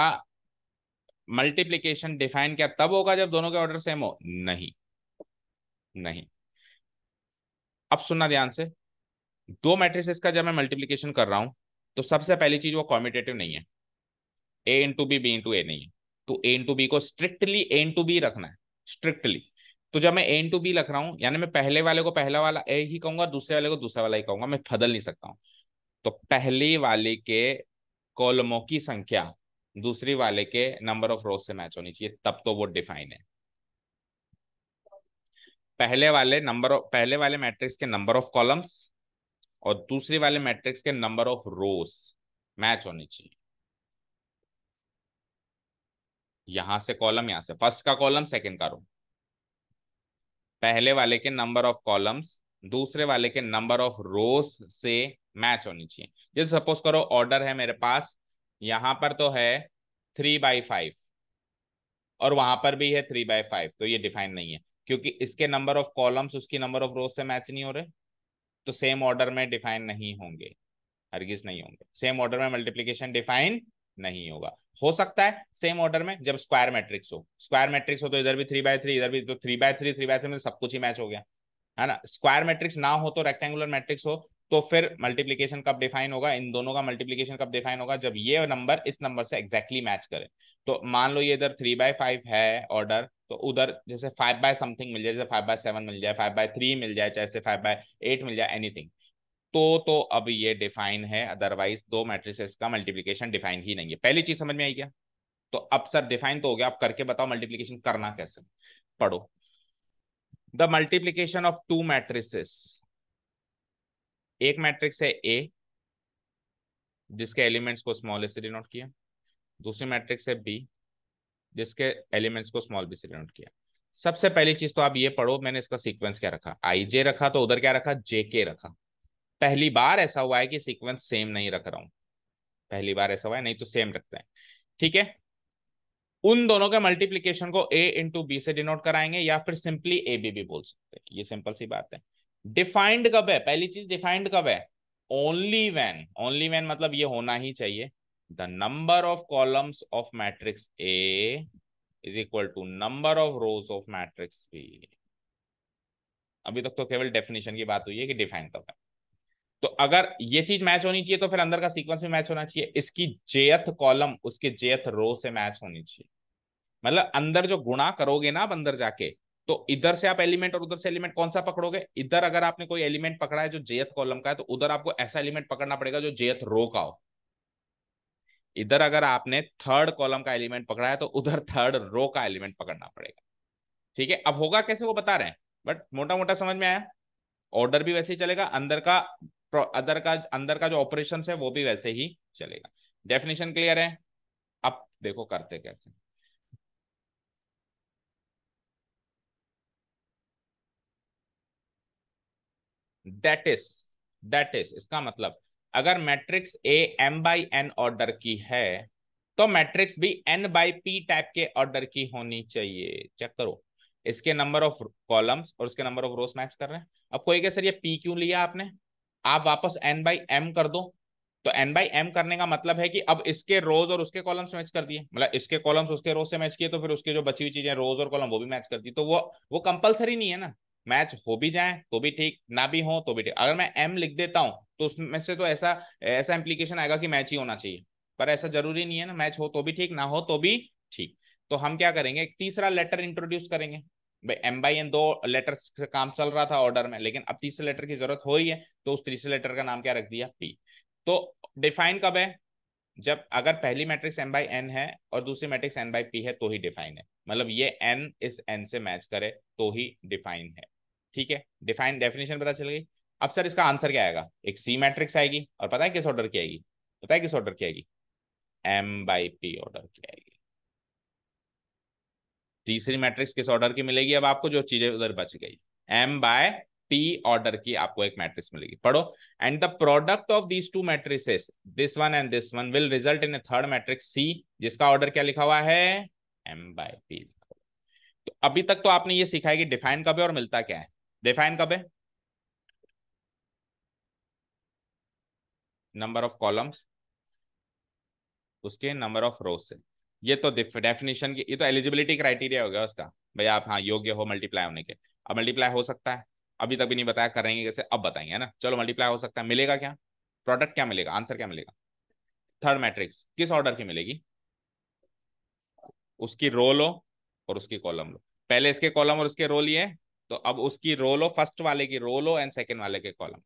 मल्टीप्लीकेशन डिफाइन क्या तब होगा जब दोनों के ऑर्डर सेम हो नहीं नहीं अब सुनना ध्यान से दो मैट्रिसेस का जब मैं मल्टीप्लीकेशन कर रहा हूं तो सबसे पहली चीज वो कॉम्पिटेटिव नहीं है A into B B into A नहीं है तो ए इंटू बी को स्ट्रिक्टली ए इंटू बी रखना है स्ट्रिक्टली तो जब मैं एन टू बी लख रहा हूँ यानी मैं पहले वाले को पहला वाला ए ही कहूंगा दूसरे वाले को दूसरा वाला ही कहूंगा मैं फदल नहीं सकता हूँ तो पहले वाले के कॉलमों की संख्या दूसरी वाले के नंबर ऑफ रोज से मैच होनी चाहिए तब तो वो डिफाइन है पहले वाले नंबर ऑफ पहले वाले मैट्रिक्स के नंबर ऑफ कॉलम्स और दूसरे वाले मैट्रिक्स के नंबर ऑफ रोज मैच होनी चाहिए यहां से कॉलम यहां से फर्स्ट का कॉलम सेकंड का रो पहले वाले के नंबर ऑफ कॉलम्स दूसरे वाले के नंबर ऑफ रोज से मैच होनी चाहिए जैसे सपोज करो ऑर्डर है मेरे पास यहां पर तो है थ्री बाई फाइव और वहां पर भी है थ्री बाई फाइव तो ये डिफाइन नहीं है क्योंकि इसके नंबर ऑफ कॉलम्स उसकी नंबर ऑफ रोज से मैच नहीं हो रहे तो सेम ऑर्डर में डिफाइन नहीं होंगे हरगिज नहीं होंगे सेम ऑर्डर में मल्टीप्लीकेशन डिफाइन नहीं होगा हो सकता है सेम ऑर्डर में जब स्क्वायर मैट्रिक्स हो स्क्वायर मैट्रिक्स हो तो इधर भी थ्री बाय थ्री इधर भी तो three by three three by three में सब कुछ ही मैच हो गया है ना स्क्वायर मैट्रिक्स ना हो तो रेक्टेंगुलर मैट्रिक्स हो तो फिर मल्टीप्लीकेशन कब डिफाइन होगा इन दोनों का मल्टीप्लीकेशन कब डिफाइन होगा जब ये नंबर इस नंबर से एक्जैक्टली मैच करे तो मान लो ये इधर थ्री बाय फाइव है ऑर्डर तो उधर जैसे फाइव बाय समथिंग मिल जाए जैसे फाइव बाय सेवन मिल जाए फाइव बाय थ्री मिल जाए चाहे फाइव बाय एट मिल जाए एनीथिंग तो तो अब ये डिफाइन है अदरवाइज दो मैट्रिसेस का मल्टीप्लीकेशन डिफाइन ही नहीं है पहली चीज समझ में आई क्या तो अब सर डिफाइन तो हो गया आप करके बताओ मल्टीप्लीकेशन करना कैसे पढ़ो the multiplication of two matrices एक मैट्रिक्स है ए जिसके एलिमेंट्स को स्मॉल ए से डिनोट किया दूसरी मैट्रिक्स है बी जिसके एलिमेंट्स को स्मॉल बी से डिनोट किया सबसे पहली चीज तो आप ये पढ़ो मैंने इसका सीक्वेंस क्या रखा आई जे रखा तो उधर क्या रखा जे के रखा पहली बार ऐसा हुआ है कि सीक्वेंस सेम नहीं रख रहा हूं पहली बार ऐसा हुआ है नहीं तो सेम रखते हैं ठीक है उन दोनों के मल्टीप्लीकेशन को ए इंटू बी से डिनोट कराएंगे या फिर सिंपली ए बी भी बोल सकते हैं ये सिंपल सी बात है डिफाइंड कब है पहली चीज डिफाइंड कब है ओनली वैन ओनली वैन मतलब ये होना ही चाहिए the number of columns of matrix A is equal to number of rows of matrix B अभी तक तो केवल डेफिनेशन की बात हुई है कि डिफाइंड कब है तो अगर ये चीज मैच होनी चाहिए तो फिर अंदर का सीक्वेंस भी मैच होना चाहिए इसकी जेथ कॉलम उसके जेथ रो से मैच होनी चाहिए मतलब अंदर जो गुणा करोगे ना आप अंदर जाके तो इधर से आप एलिमेंट और उधर से एलिमेंट कौन सा पकड़ोगे इधर अगर आपने कोई एलिमेंट पकड़ा है जो जेथ कॉलम का है तो उधर आपको ऐसा एलिमेंट पकड़ना पड़ेगा जो जेथ रो का हो इधर अगर आपने थर्ड कॉलम का एलिमेंट पकड़ा है तो उधर थर्ड रो का एलिमेंट पकड़ना पड़ेगा ठीक है अब होगा कैसे वो बता रहे हैं बट मोटा मोटा समझ में आया ऑर्डर भी वैसे ही चलेगा अंदर का अदर का अंदर का जो ऑपरेशन है वो भी वैसे ही चलेगा डेफिनेशन क्लियर है अब देखो करते कैसे दैट इज दैट इज इसका मतलब अगर matrix A M by N order की है तो मैट्रिक्स भी एन बाई पी टाइप के ऑर्डर की होनी चाहिए चेक करो इसके नंबर ऑफ कॉलम्स और इसके नंबर ऑफ रोस मैच कर रहे हैं अब कोई क्या सर ये पी क्यों लिया आपने आप वापस एन बाई एम कर दो तो एन बाई एम करने का मतलब है कि अब इसके रोज और उसके कॉलम्स मैच कर दिए मतलब इसके कॉलम्स उसके रोज से मैच किए तो फिर उसके जो बची हुई चीजें रोज और कॉलम वो भी मैच कर दी तो वो वो कंपलसरी नहीं है ना मैच हो भी जाए तो भी ठीक ना भी हो तो भी ठीक अगर मैं एम लिख देता हूँ तो उसमें से तो ऐसा ऐसा एम्प्लीकेशन आएगा कि मैच ही होना चाहिए पर ऐसा जरूरी नहीं है ना मैच हो तो भी ठीक ना हो तो भी ठीक तो हम क्या करेंगे तीसरा लेटर इंट्रोड्यूस करेंगे एम बाई एन दो लेटर से काम चल रहा था ऑर्डर में लेकिन अब तीसरे लेटर की जरूरत हो रही है तो उस तीसरे लेटर का नाम क्या रख दिया पी तो डिफाइन कब है जब अगर पहली मैट्रिक्स एन बाई एन है और दूसरी मैट्रिक्स एन बाई पी है तो ही डिफाइन है मतलब ये एन इस एन से मैच करे तो ही डिफाइन है ठीक है डिफाइन डेफिनेशन पता चल गई अब सर इसका आंसर क्या आएगा एक सी मैट्रिक्स आएगी और पता है किस ऑर्डर की आएगी पता है किस ऑर्डर की आएगी एम बाई पी ऑर्डर की आएगी तीसरी मैट्रिक्स किस ऑर्डर की मिलेगी अब आपको जो चीजें उधर बच गई एम बाय टी ऑर्डर की आपको एक मैट्रिक्स मिलेगी पढ़ो and the product of these two matrices this one and this one will result in third matrix C जिसका ऑर्डर क्या लिखा हुआ है एम बाय टी तो अभी तक तो आपने ये सीखा है कि डिफाइन कब है और मिलता क्या है डिफाइन कब है नंबर ऑफ कॉलम्स उसके नंबर ऑफ रोज से ये तो डेफिनेशन की ये तो एलिजिबिलिटी क्राइटेरिया हो गया उसका भाई आप हाँ योग्य हो मल्टीप्लाई होने के अब मल्टीप्लाई हो सकता है अभी तक भी नहीं बताया करेंगे कैसे अब बताएंगे है ना चलो मल्टीप्लाई हो सकता है मिलेगा क्या प्रोडक्ट क्या मिलेगा आंसर क्या मिलेगा थर्ड मैट्रिक्स किस ऑर्डर की मिलेगी उसकी रो लो और उसकी कॉलम लो पहले इसके कॉलम और उसके रो लिए तो अब उसकी रो लो फर्स्ट वाले की रो लो एंड सेकेंड वाले के कॉलम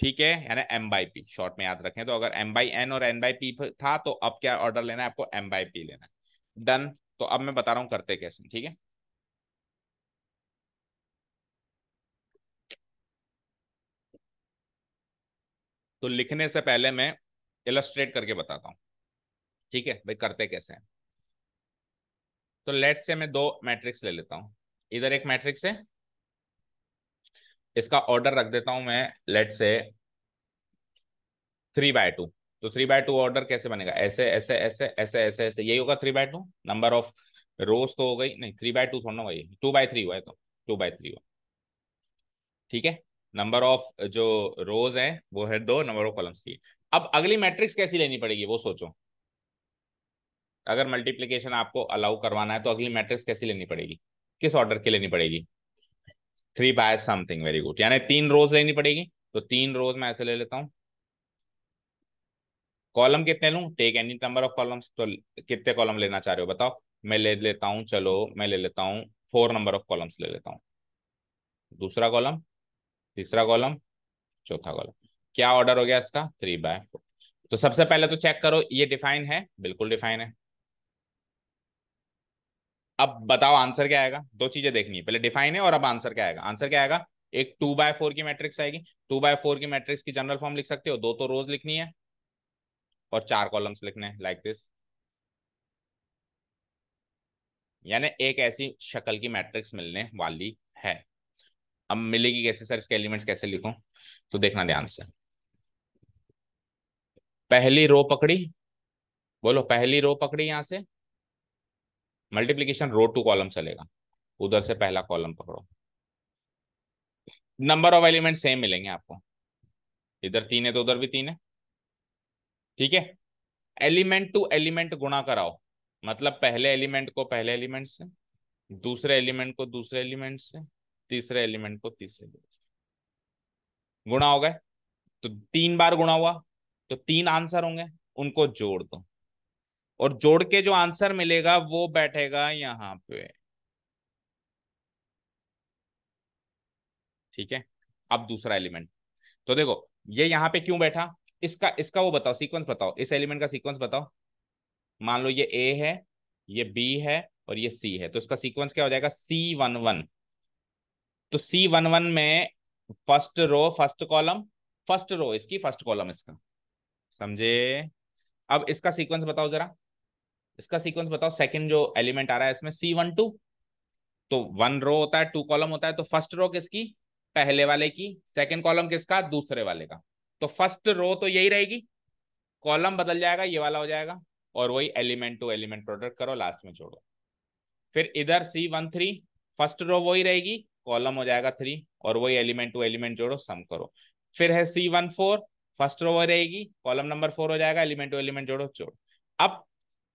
ठीक है यानी एम बाई पी शॉर्ट में याद रखें तो अगर एम बाई एन और एन बाई पी था तो अब क्या ऑर्डर लेना है आपको एम बाई पी लेना है डन तो अब मैं बता रहा हूं करते कैसे ठीक है तो लिखने से पहले मैं इलस्ट्रेट करके बताता हूं ठीक है भाई करते कैसे हैं तो लेट से मैं दो मैट्रिक्स ले लेता हूं इधर एक मैट्रिक्स है इसका ऑर्डर रख देता हूं मैं लेट से थ्री बाय टू तो थ्री बाय टू ऑर्डर कैसे बनेगा ऐसे ऐसे ऐसे ऐसे ऐसे ऐसे यही होगा three by two number of rows तो हो गई नहीं थ्री बाय टू थोड़ा होगा टू बाय थ्री हुआ है तो टू बाय थ्री हुआ ठीक है नंबर ऑफ जो रोज है वो है दो नंबर ऑफ कॉलम्स की अब अगली मैट्रिक्स कैसी लेनी पड़ेगी वो सोचो अगर मल्टीप्लीकेशन आपको अलाउ करवाना है तो अगली मैट्रिक्स कैसी लेनी पड़ेगी किस ऑर्डर की लेनी पड़ेगी three by something very good यानी तीन रोज लेनी पड़ेगी तो तीन रोज मैं ऐसे ले लेता हूँ कॉलम कितने लू take any number of columns तो कितने कॉलम लेना चाह रहे हो बताओ मैं ले लेता हूँ चलो मैं ले लेता हूँ फोर नंबर ऑफ कॉलम्स ले लेता हूँ दूसरा कॉलम तीसरा कॉलम चौथा कॉलम क्या ऑर्डर हो गया इसका थ्री बाय तो सबसे पहले तो चेक करो ये डिफाइन है बिल्कुल डिफाइन है अब बताओ आंसर क्या आएगा दो चीजें देखनी है पहले डिफाइन है और अब आंसर क्या आएगा आंसर क्या आएगा एक टू बाय फोर की मैट्रिक्स आएगी टू बाय फोर की मैट्रिक्स की जनरल फॉर्म लिख सकते हो दो तो रोज लिखनी है और चार कॉलम्स लिखने हैं लाइक दिस यानी एक ऐसी शक्ल की मैट्रिक्स मिलने वाली है अब मिलेगी कैसे सर इसके एलिमेंट्स कैसे लिखो तो देखना ध्यान से पहली रो पकड़ी बोलो पहली रो पकड़ी यहां से मल्टीप्लीकेशन रो टू कॉलम चलेगा उधर से पहला कॉलम पकड़ो नंबर ऑफ एलिमेंट सेम मिलेंगे आपको इधर तीन है तो उधर भी तीन है ठीक है एलिमेंट टू एलिमेंट गुणा कराओ मतलब पहले एलिमेंट को पहले एलिमेंट से दूसरे एलिमेंट को दूसरे एलिमेंट से तीसरे एलिमेंट को तीसरे एलिमेंट से गुणा हो गए तो तीन बार गुणा हुआ तो तीन आंसर होंगे उनको जोड़ दो और जोड़ के जो आंसर मिलेगा वो बैठेगा यहां पे ठीक है अब दूसरा एलिमेंट तो देखो ये यहां पे क्यों बैठा इसका इसका वो बताओ सीक्वेंस बताओ इस एलिमेंट का सीक्वेंस बताओ मान लो ये ए है ये बी है और ये सी है तो इसका सीक्वेंस क्या हो जाएगा सी वन वन तो सी वन वन में first row first column first row इसकी फर्स्ट कॉलम इसका समझे अब इसका सीक्वेंस बताओ जरा इसका सीक्वेंस बताओ सेकंड जो एलिमेंट आ रहा है इसमें सी वन टू तो वन रो होता है टू कॉलम होता है तो फर्स्ट रो किसकी पहले वाले की सेकंड कॉलम किसका दूसरे वाले का तो फर्स्ट रो तो यही रहेगी कॉलम बदल जाएगा ये वाला हो जाएगा और वही एलिमेंट टू एलिमेंट प्रोडक्ट करो लास्ट में छोड़ो फिर इधर C one three first row वही रहेगी कॉलम हो जाएगा थ्री और वही एलिमेंट टू एलिमेंट जोड़ो सम करो फिर है C one four first row वही रहेगी कॉलम नंबर फोर हो जाएगा एलिमेंट टू एलिमेंट जोड़ो जोड़ो अब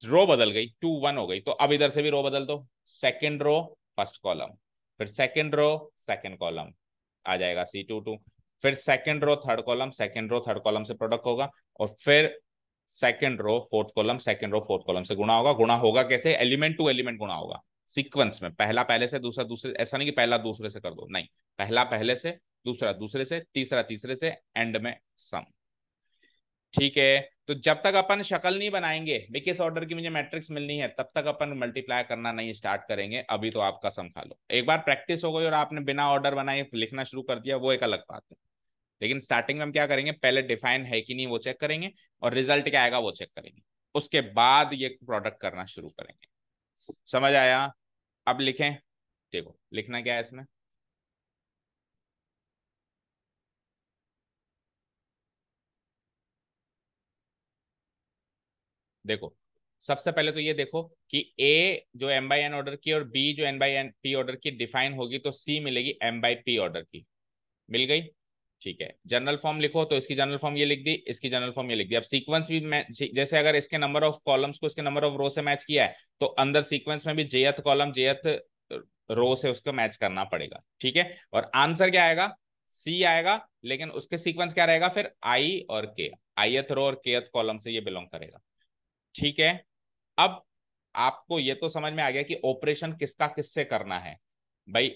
रो बदल गई टू वन हो गई तो अब इधर से भी रो बदल दो सेकेंड रो फर्स्ट कॉलम फिर सेकेंड रो सेकेंड कॉलम आ जाएगा सी टू टू फिर second row third column second row third column से प्रोडक्ट होगा और फिर second row fourth column second row fourth column से गुणा होगा गुणा होगा कैसे एलिमेंट टू एलिमेंट गुणा होगा सीक्वेंस में पहला पहले से दूसरा दूसरे ऐसा नहीं कि पहला दूसरे से कर दो नहीं पहला पहले से दूसरा दूसरे से तीसरा तीसरे से एंड में सम ठीक है तो जब तक अपन शक्ल नहीं बनाएंगे किस ऑर्डर की मुझे मैट्रिक्स मिलनी है तब तक अपन मल्टीप्लाई करना नहीं स्टार्ट करेंगे अभी तो आप कसम खा लो एक बार प्रैक्टिस हो गई और आपने बिना ऑर्डर बनाए लिखना शुरू कर दिया वो एक अलग बात है लेकिन स्टार्टिंग में हम क्या करेंगे पहले डिफाइन है कि नहीं वो चेक करेंगे और रिजल्ट क्या आएगा वो चेक करेंगे उसके बाद ये प्रोडक्ट करना शुरू करेंगे समझ आया अब लिखें देखो लिखना क्या है इसमें देखो सबसे पहले तो ये देखो कि ए जो एम बाई एन ऑर्डर की और बी जो N by N P order की डिफाइन होगी तो सी मिलेगी एम बाई पी ऑर्डर की मिल गई ठीक है जनरल फॉर्म लिखो तो इसकी जनरल फॉर्म ये लिख दी इसकी जनरल फॉर्म ये लिख दी अब सीक्वेंस भी जैसे अगर इसके नंबर ऑफ कॉलम्स को इसके नंबर ऑफ रो से मैच किया है तो अंदर सीक्वेंस में भी जेयथ कॉलम जेयथ रो से उसको मैच करना पड़ेगा ठीक है और आंसर क्या आएगा सी आएगा लेकिन उसके सीक्वेंस क्या रहेगा फिर आई और के आईएथ रो और के कॉलम से ये बिलोंग करेगा ठीक है अब आपको ये तो समझ में आ गया कि ऑपरेशन किसका किससे करना है भाई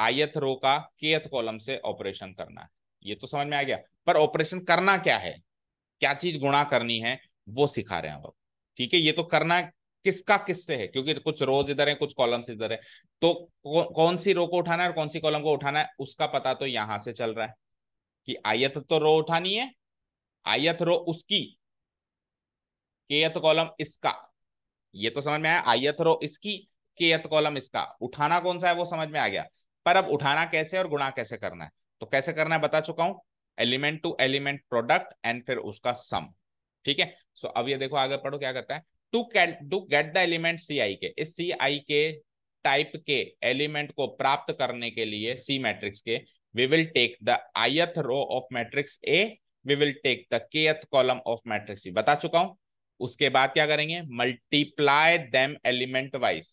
आयत रो का केथ कॉलम से ऑपरेशन करना है ये तो समझ में आ गया पर ऑपरेशन करना क्या है क्या चीज गुणा करनी है वो सिखा रहे हैं हम ठीक है ये तो करना किसका किससे है क्योंकि कुछ रोज इधर है कुछ कॉलम इधर है तो कौन सी रो को उठाना है और कौन सी कॉलम को उठाना है उसका पता तो यहां से चल रहा है कि आयत तो रो उठानी है आयत रो उसकी केयत तो कॉलम इसका ये तो समझ में आया आयत तो रो इसकी केयत तो कॉलम इसका उठाना कौन सा है वो समझ में आ गया पर अब उठाना कैसे और गुणा कैसे करना है तो कैसे करना है बता चुका हूं element to element product and फिर उसका सम ठीक है सो अब ये देखो आगे पढ़ो क्या करता है to to get the element C I K इस सी आई के टाइप के एलिमेंट को प्राप्त करने के लिए सी मैट्रिक्स के we will take the ith row of matrix A we will take the kth column of matrix C बता चुका हूं उसके बाद क्या करेंगे multiply them element wise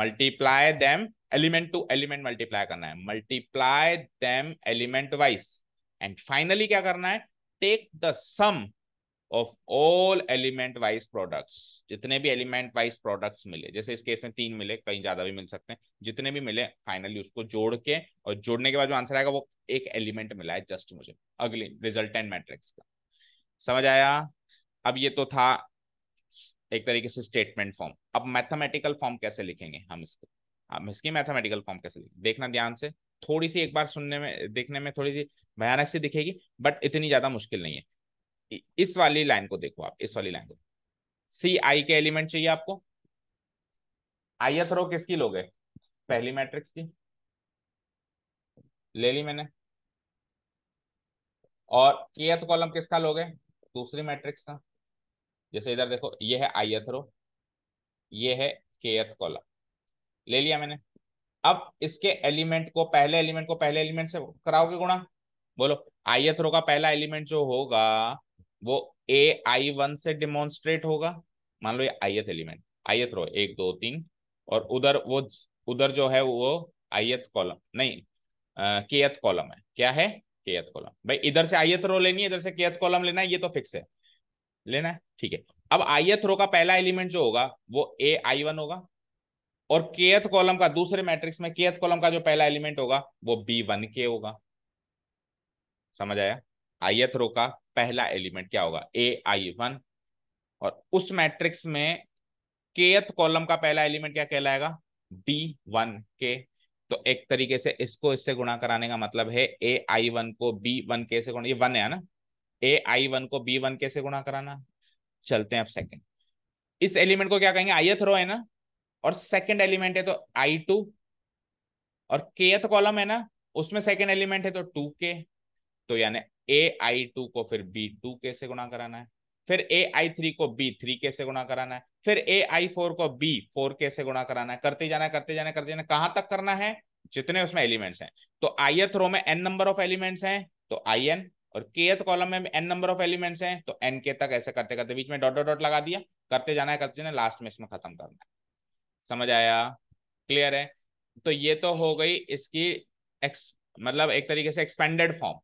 multiply them element to element multiply करना है multiply them element wise and finally क्या करना है take the sum of all element wise products जितने भी एलिमेंट वाइज प्रोडक्ट्स मिले जैसे इस केस में तीन मिले कहीं ज्यादा भी मिल सकते हैं जितने भी मिले फाइनली उसको जोड़ के और जोड़ने के बाद जो आंसर आएगा वो एक एलिमेंट मिला है जस्ट मुझे अगले रिजल्टेंट मैट्रिक्स का समझ आया अब ये तो था एक तरीके से स्टेटमेंट फॉर्म अब मैथमेटिकल फॉर्म कैसे लिखेंगे हम इसको हम इसकी मैथमेटिकल फॉर्म कैसे लिखेंगे देखना ध्यान से थोड़ी सी एक बार सुनने में देखने में थोड़ी सी भयानक सी दिखेगी बट इतनी ज्यादा मुश्किल नहीं है इस वाली लाइन को देखो आप इस वाली लाइन को सी आई के एलिमेंट चाहिए आपको आई एथ रो किसकी लोगे पहली मैट्रिक्स की ले ली मैंने और के एथ कॉलम किसका लोगे दूसरी मैट्रिक्स का जैसे इधर देखो ये है आयत रो ये है केयत कॉलम ले लिया मैंने अब इसके एलिमेंट को पहले एलिमेंट को पहले एलिमेंट से कराओगे गुणा बोलो आयत रो का पहला एलिमेंट जो होगा वो ए आई वन से डिमोन्स्ट्रेट होगा मान लो ये आयत एलिमेंट आयत रो एक दो तीन और उधर वो उधर जो है वो आयत कॉलम नहीं केयत कॉलम है क्या है केयत कॉलम भाई इधर से आयत रो लेनी है इधर से केयत कॉलम लेना है ये तो फिक्स है लेना है ठीक है अब आईएथ रो का पहला एलिमेंट जो होगा वो ए आई वन होगा और केएथ कॉलम का दूसरे मैट्रिक्स में केएथ कॉलम का जो पहला एलिमेंट होगा वो बी वन के होगा समझ आया आईएथ रो का पहला एलिमेंट क्या होगा ए आई वन और उस मैट्रिक्स में केएथ कॉलम का पहला एलिमेंट क्या कहलाएगा बी वन के तो एक तरीके से इसको इससे गुणा कराने का मतलब है ए आई वन को बी वन के से गुणा ये वन है ना ए आई वन को बी वन के से गुणा कराना चलते हैं अब सेकंड इस एलिमेंट को क्या कहेंगे आयथ रो है ना और सेकंड एलिमेंट है तो आई टू और के एथ कॉलम है ना उसमें सेकंड एलिमेंट है तो टू के तो यानी ए आई टू को फिर बी टू के से गुणा कराना है फिर ए आई थ्री को बी थ्री के से गुणा कराना है फिर ए आई फोर को बी फोर के से गुणा कराना है करते जाना करते जाना करते जाना कहां तक करना है जितने उसमें एलिमेंट्स हैं तो आई एथ रो में एन नंबर ऑफ एलिमेंट्स हैं तो आई एन और केथ कॉलम तो में एन नंबर ऑफ एलिमेंट्स हैं तो एन के तक ऐसे करते करते बीच में डॉट डॉट डॉट लगा दिया करते जाना है करते जाना लास्ट में इसमें खत्म करना है समझ आया क्लियर है तो ये तो हो गई इसकी एक्स मतलब एक तरीके से एक्सपेंडेड फॉर्म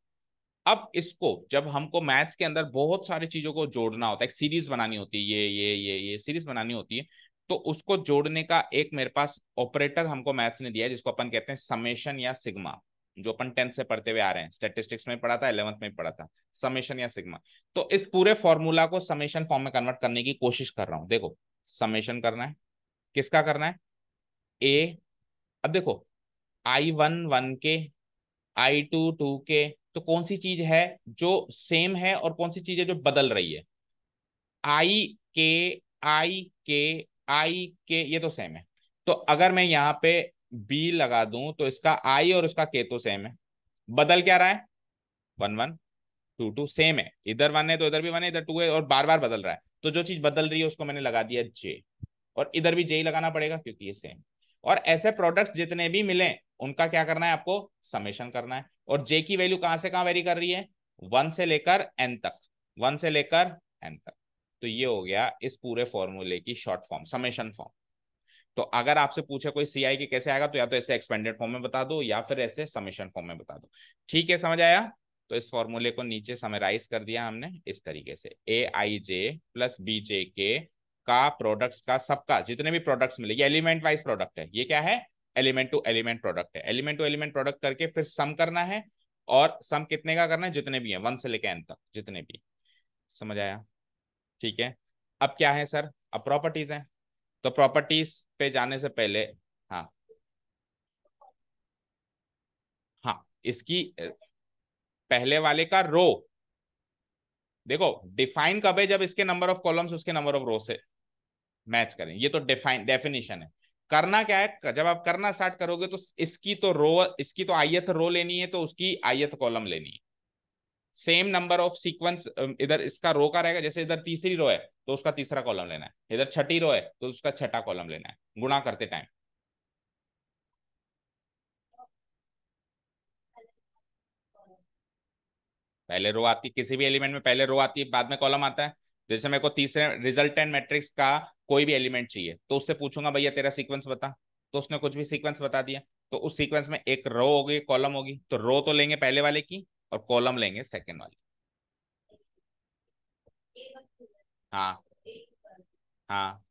अब इसको जब हमको मैथ्स के अंदर बहुत सारी चीजों को जोड़ना होता है एक सीरीज बनानी होती है ये ये ये ये सीरीज बनानी होती है तो उसको जोड़ने का एक मेरे पास ऑपरेटर हमको मैथ्स ने दिया जिसको अपन कहते हैं समेशन या सिग्मा जो अपन टेंथ से पढ़ते हुए आ रहे हैं स्टेटिस्टिक्स में पढ़ा था इलेवंथ में पढ़ा था समेशन या सिग्मा तो इस पूरे फॉर्मूला को समेशन फॉर्म में कन्वर्ट करने की कोशिश कर रहा हूं देखो समेशन करना है किसका करना है ए अब देखो आई वन वन के आई टू टू के तो कौन सी चीज है जो सेम है और कौन सी चीज है जो बदल रही है आई के आई के आई के ये तो सेम है तो अगर मैं यहाँ पे बी लगा दूं तो इसका आई और उसका के तो सेम है बदल क्या रहा है one one two two same है इधर वन है तो इधर भी वन है इधर टू है और बार बार बदल रहा है तो जो चीज बदल रही है उसको मैंने लगा दिया जे और इधर भी जे ही लगाना पड़ेगा क्योंकि ये सेम और ऐसे प्रोडक्ट्स जितने भी मिले उनका क्या करना है आपको समेशन करना है और जे की वैल्यू कहां से कहां वेरी कर रही है वन से लेकर एन तक वन से लेकर एन तक तो ये हो गया इस पूरे फॉर्मूले की शॉर्ट फॉर्म समेशन फॉर्म तो अगर आपसे पूछे कोई सी आई के कैसे आएगा तो या तो ऐसे एक्सपेंडेड फॉर्म में बता दो या फिर ऐसे समिशन फॉर्म में बता दो ठीक है समझ आया तो इस फॉर्मूले को नीचे समराइज कर दिया हमने इस तरीके से ए आई जे प्लस बी जे के का प्रोडक्ट्स का सबका जितने भी प्रोडक्ट्स मिले ये एलिमेंट वाइज प्रोडक्ट है ये क्या है एलिमेंट टू एलिमेंट प्रोडक्ट है एलिमेंट टू एलिमेंट प्रोडक्ट करके फिर सम करना है और सम कितने का करना है जितने भी है वन से लेकर एन तक जितने भी समझ आया ठीक है अब क्या है सर अब प्रॉपर्टीज हैं तो प्रॉपर्टीज पे जाने से पहले हाँ हाँ इसकी पहले वाले का रो देखो डिफाइन कब है जब इसके नंबर ऑफ कॉलम्स उसके नंबर ऑफ रो से मैच करें ये तो डिफाइन डेफिनेशन है करना क्या है जब आप करना स्टार्ट करोगे तो इसकी तो रो इसकी तो आयत रो लेनी है तो उसकी आयत कॉलम लेनी है सेम नंबर ऑफ सीक्वेंस इधर इसका रो का रहेगा जैसे इधर तीसरी रो है तो उसका तीसरा कॉलम लेना है इधर छठी रो है तो उसका छठा कॉलम लेना है गुणा करते टाइम पहले रो आती किसी भी एलिमेंट में पहले रो आती है बाद में कॉलम आता है जैसे मेरे को तीसरे रिजल्टेंट मैट्रिक्स का कोई भी एलिमेंट चाहिए तो उससे पूछूंगा भैया तेरा सीक्वेंस बता तो उसने कुछ भी सीक्वेंस बता दिया तो उस सीक्वेंस में एक रो होगी कॉलम होगी तो रो तो लेंगे पहले वाले की और कॉलम लेंगे सेकेंड वाली हाँ हाँ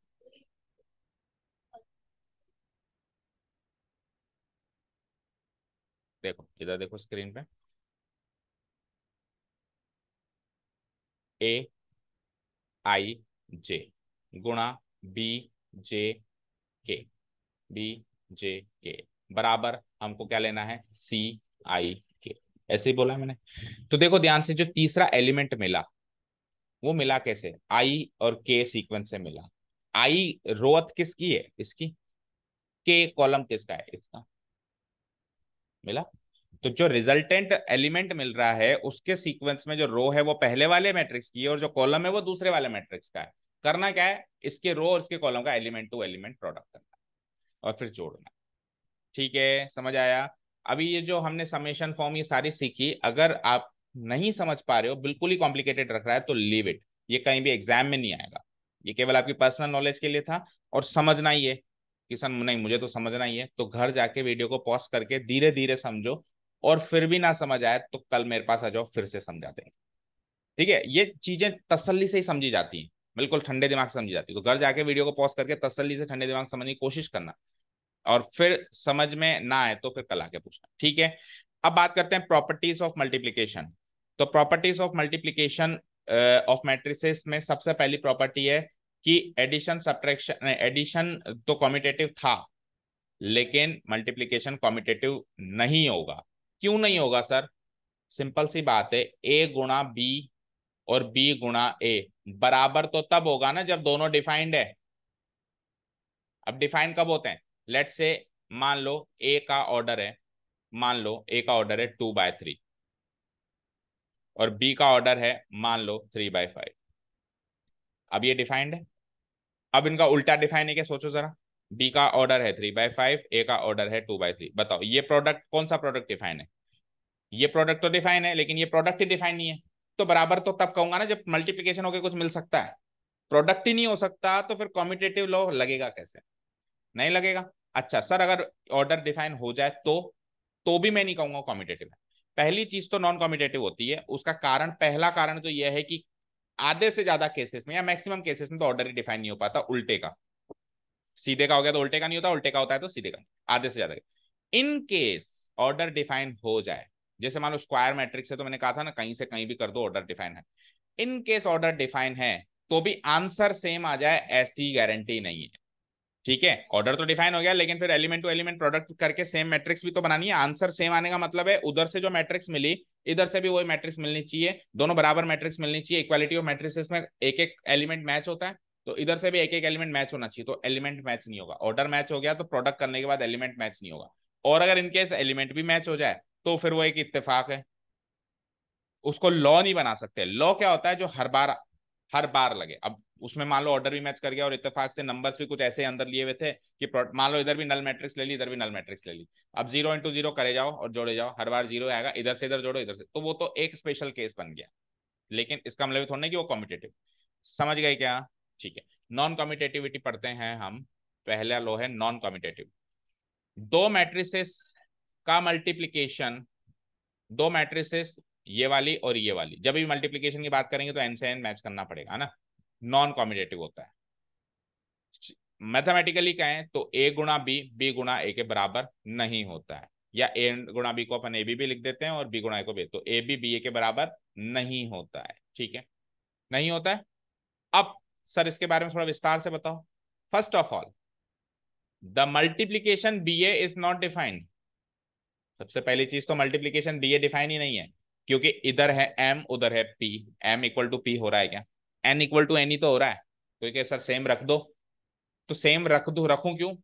देखो इधर देखो स्क्रीन पे ए आई जे गुणा बी जे के बी जे के बराबर हमको क्या लेना है सी आई ऐसे ही बोला मैंने तो देखो ध्यान से जो तीसरा एलिमेंट मिला वो मिला कैसे आई और के सीक्वेंस से मिला आई रोअत किसकी है इसकी के कॉलम किसका है इसका मिला तो जो रिजल्टेंट एलिमेंट मिल रहा है उसके सीक्वेंस में जो रो है वो पहले वाले मैट्रिक्स की है और जो कॉलम है वो दूसरे वाले मैट्रिक्स का है करना क्या है इसके रो और इसके कॉलम का एलिमेंट टू एलिमेंट प्रोडक्ट करना और फिर जोड़ना ठीक है समझ आया अभी ये जो हमने समेशन फॉर्म ये सारी सीखी अगर आप नहीं समझ पा रहे हो बिल्कुल ही कॉम्प्लिकेटेड रख रहा है तो लीव इट ये कहीं भी एग्जाम में नहीं आएगा ये केवल आपकी पर्सनल नॉलेज के लिए था और समझना ही है कि सर नहीं मुझे तो समझना ही है तो घर जाके वीडियो को पॉज करके धीरे धीरे समझो और फिर भी ना समझ आए तो कल मेरे पास आ जाओ फिर से समझा देंगे ठीक है ये चीजें तसल्ली से ही समझी जाती हैं बिल्कुल ठंडे दिमाग से समझी जाती है तो घर जाके वीडियो को पॉज करके तसल्ली से ठंडे दिमाग समझने की कोशिश करना और फिर समझ में ना आए तो फिर कल आके पूछना ठीक है अब बात करते हैं प्रॉपर्टीज ऑफ मल्टीप्लीकेशन तो properties of multiplication of matrices में सबसे पहली प्रॉपर्टी है कि एडिशन सब्ट्रैक्शन एडिशन तो कॉमिटेटिव था लेकिन मल्टीप्लीकेशन कॉमिटेटिव नहीं होगा क्यों नहीं होगा सर सिंपल सी बात है ए गुणा बी और बी गुणा ए बराबर तो तब होगा ना जब दोनों डिफाइंड है अब डिफाइंड कब होते हैं लेट से मान लो ए का ऑर्डर है मान लो ए का ऑर्डर है टू बाय थ्री और बी का ऑर्डर है मान लो थ्री बाय फाइव अब ये डिफाइंड है अब इनका उल्टा डिफाइन है क्या सोचो जरा बी का ऑर्डर है थ्री बाय फाइव ए का ऑर्डर है टू बाय थ्री बताओ ये प्रोडक्ट कौन सा प्रोडक्ट डिफाइन है ये प्रोडक्ट तो डिफाइन है लेकिन ये प्रोडक्ट ही डिफाइन नहीं है तो बराबर तो तब कहूंगा ना जब मल्टीप्लीकेशन होकर कुछ मिल सकता है प्रोडक्ट ही नहीं हो सकता तो फिर कॉम्पिटेटिव लॉ लगेगा कैसे नहीं लगेगा अच्छा सर अगर ऑर्डर डिफाइन हो जाए तो तो भी मैं नहीं कहूंगा कॉम्पिटेटिव है पहली चीज तो नॉन कॉम्पिटेटिव होती है उसका कारण पहला कारण तो यह है कि आधे से ज्यादा केसेस में या मैक्सिमम केसेस में तो ऑर्डर ही डिफाइन नहीं हो पाता उल्टे का सीधे का हो गया तो उल्टे का नहीं होता उल्टे का होता है तो सीधे का आधे से ज्यादा इन केस ऑर्डर डिफाइन हो जाए जैसे मान लो स्क्वायर मैट्रिक्स है तो मैंने कहा था ना कहीं से कहीं भी कर दो ऑर्डर डिफाइन है इन केस ऑर्डर डिफाइन है तो भी आंसर सेम आ जाए ऐसी गारंटी नहीं है ठीक है ऑर्डर तो डिफाइन हो गया लेकिन फिर एलिमेंट टू एलिमेंट प्रोडक्ट करके सेम मैट्रिक्स भी तो बनानी है आंसर सेम आने का मतलब है उधर से जो मैट्रिक्स मिली इधर से भी वही मैट्रिक्स मिलनी चाहिए दोनों बराबर मैट्रिक्स मिलनी चाहिए इक्वालिटी ऑफ मैट्रिक्स में एक एक एलिमेंट मैच होता है तो इधर से भी एक एक एलिमेंट मैच होना चाहिए तो एलिमेंट मैच नहीं होगा ऑर्डर मैच हो गया तो प्रोडक्ट करने के बाद एलिमेंट मैच नहीं होगा और अगर इनकेस एलिमेंट भी मैच हो जाए तो फिर वो एक इतफाक है उसको लॉ नहीं बना सकते लॉ क्या होता है जो हर बार हर बार लगे अब उसमें मान लो ऑर्डर भी मैच कर गया और इतफाक से नंबर्स भी कुछ ऐसे अंदर लिए हुए थे कि मान लो इधर भी नल मैट्रिक्स ले ली इधर भी नल मैट्रिक्स ले ली अब जीरो इंटू जीरो करे जाओ और जोड़े जाओ हर बार जीरो आएगा इधर से इधर जोड़ो इधर से तो वो तो एक स्पेशल केस बन गया लेकिन इसका मतलब थोड़ा कि वो कॉम्पिटेटिव समझ गए क्या ठीक है नॉन कॉम्पिटेटिविटी पढ़ते हैं हम पहला लो है नॉन कॉम्पिटेटिव दो मैट्रिसेस का मल्टीप्लीकेशन दो मैट्रिसेस ये वाली और ये वाली जब भी मल्टीप्लीकेशन की बात करेंगे तो एन से एन मैच करना पड़ेगा ना नॉन कॉम्पिटेटिव होता है मैथमेटिकली कहें तो ए गुणा बी बी गुणा ए के बराबर नहीं होता है या ए गुणा बी को अपन ए बी भी लिख देते हैं और बी गुणा ए को बी तो ए बी बी ए के बराबर नहीं होता है ठीक है नहीं होता है अब सर इसके बारे में थोड़ा विस्तार से बताओ first of all the multiplication B A is not defined सबसे पहली चीज तो मल्टीप्लीकेशन बी ए डिफाइन ही नहीं है क्योंकि इधर है एम उधर है P M equal to P हो रहा है क्या एन इक्वल टू एन ही तो हो रहा है तो ये सर सेम रख दो तो सेम रख दो रखू क्यों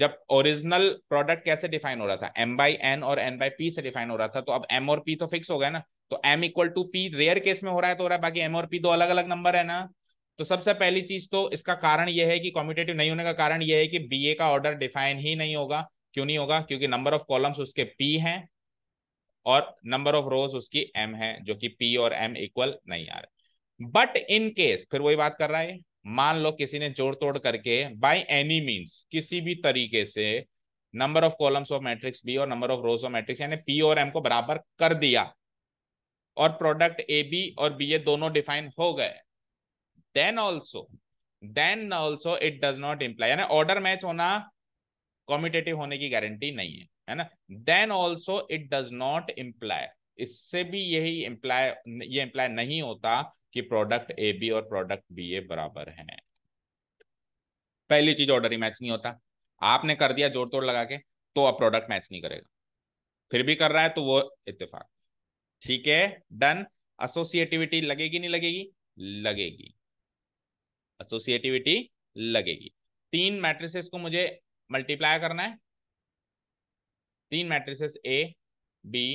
जब ओरिजिनल प्रोडक्ट कैसे डिफाइन हो रहा था एम बाई एन और एन बाई पी से डिफाइन हो रहा था तो अब एम और पी तो फिक्स हो गया ना तो M equal to P rare case में हो रहा है तो हो रहा है बाकी एम और पी दो अलग अलग नंबर है ना तो सबसे पहली चीज तो इसका कारण यह है कि कॉम्पिटेटिव नहीं होने का कारण यह है कि बी ए का ऑर्डर डिफाइन ही नहीं होगा क्यों नहीं होगा क्योंकि नंबर ऑफ कॉलम्स उसके पी है और नंबर ऑफ रोज उसकी एम है जो कि पी और एम इक्वल नहीं आ रहे बट इन केस फिर वही बात कर रहा है मान लो किसी ने जोड़ तोड़ करके बाय एनी मीन किसी भी तरीके से number of columns of matrix B और number of rows of matrix यानी पी और एम को बराबर कर दिया और प्रोडक्ट ए बी और बी ए दोनों डिफाइन हो गए then also then also it does not imply यानी ऑर्डर मैच होना कॉम्पिटेटिव होने की गारंटी नहीं है है ना then also it does not imply इससे भी यही इम्प्लाई ये इम्प्लाई नहीं होता कि प्रोडक्ट ए बी और प्रोडक्ट बी ए बराबर हैं पहली चीज ऑर्डर ही मैच नहीं होता आपने कर दिया जोड़ तोड़ लगा के तो अब प्रोडक्ट मैच नहीं करेगा फिर भी कर रहा है तो वो इतफाक ठीक है डन एसोसिएटिविटी लगेगी नहीं लगेगी लगेगी एसोसिएटिविटी लगेगी तीन मैट्रिसेस को मुझे मल्टीप्लाई करना है तीन मैट्रिसेस ए बी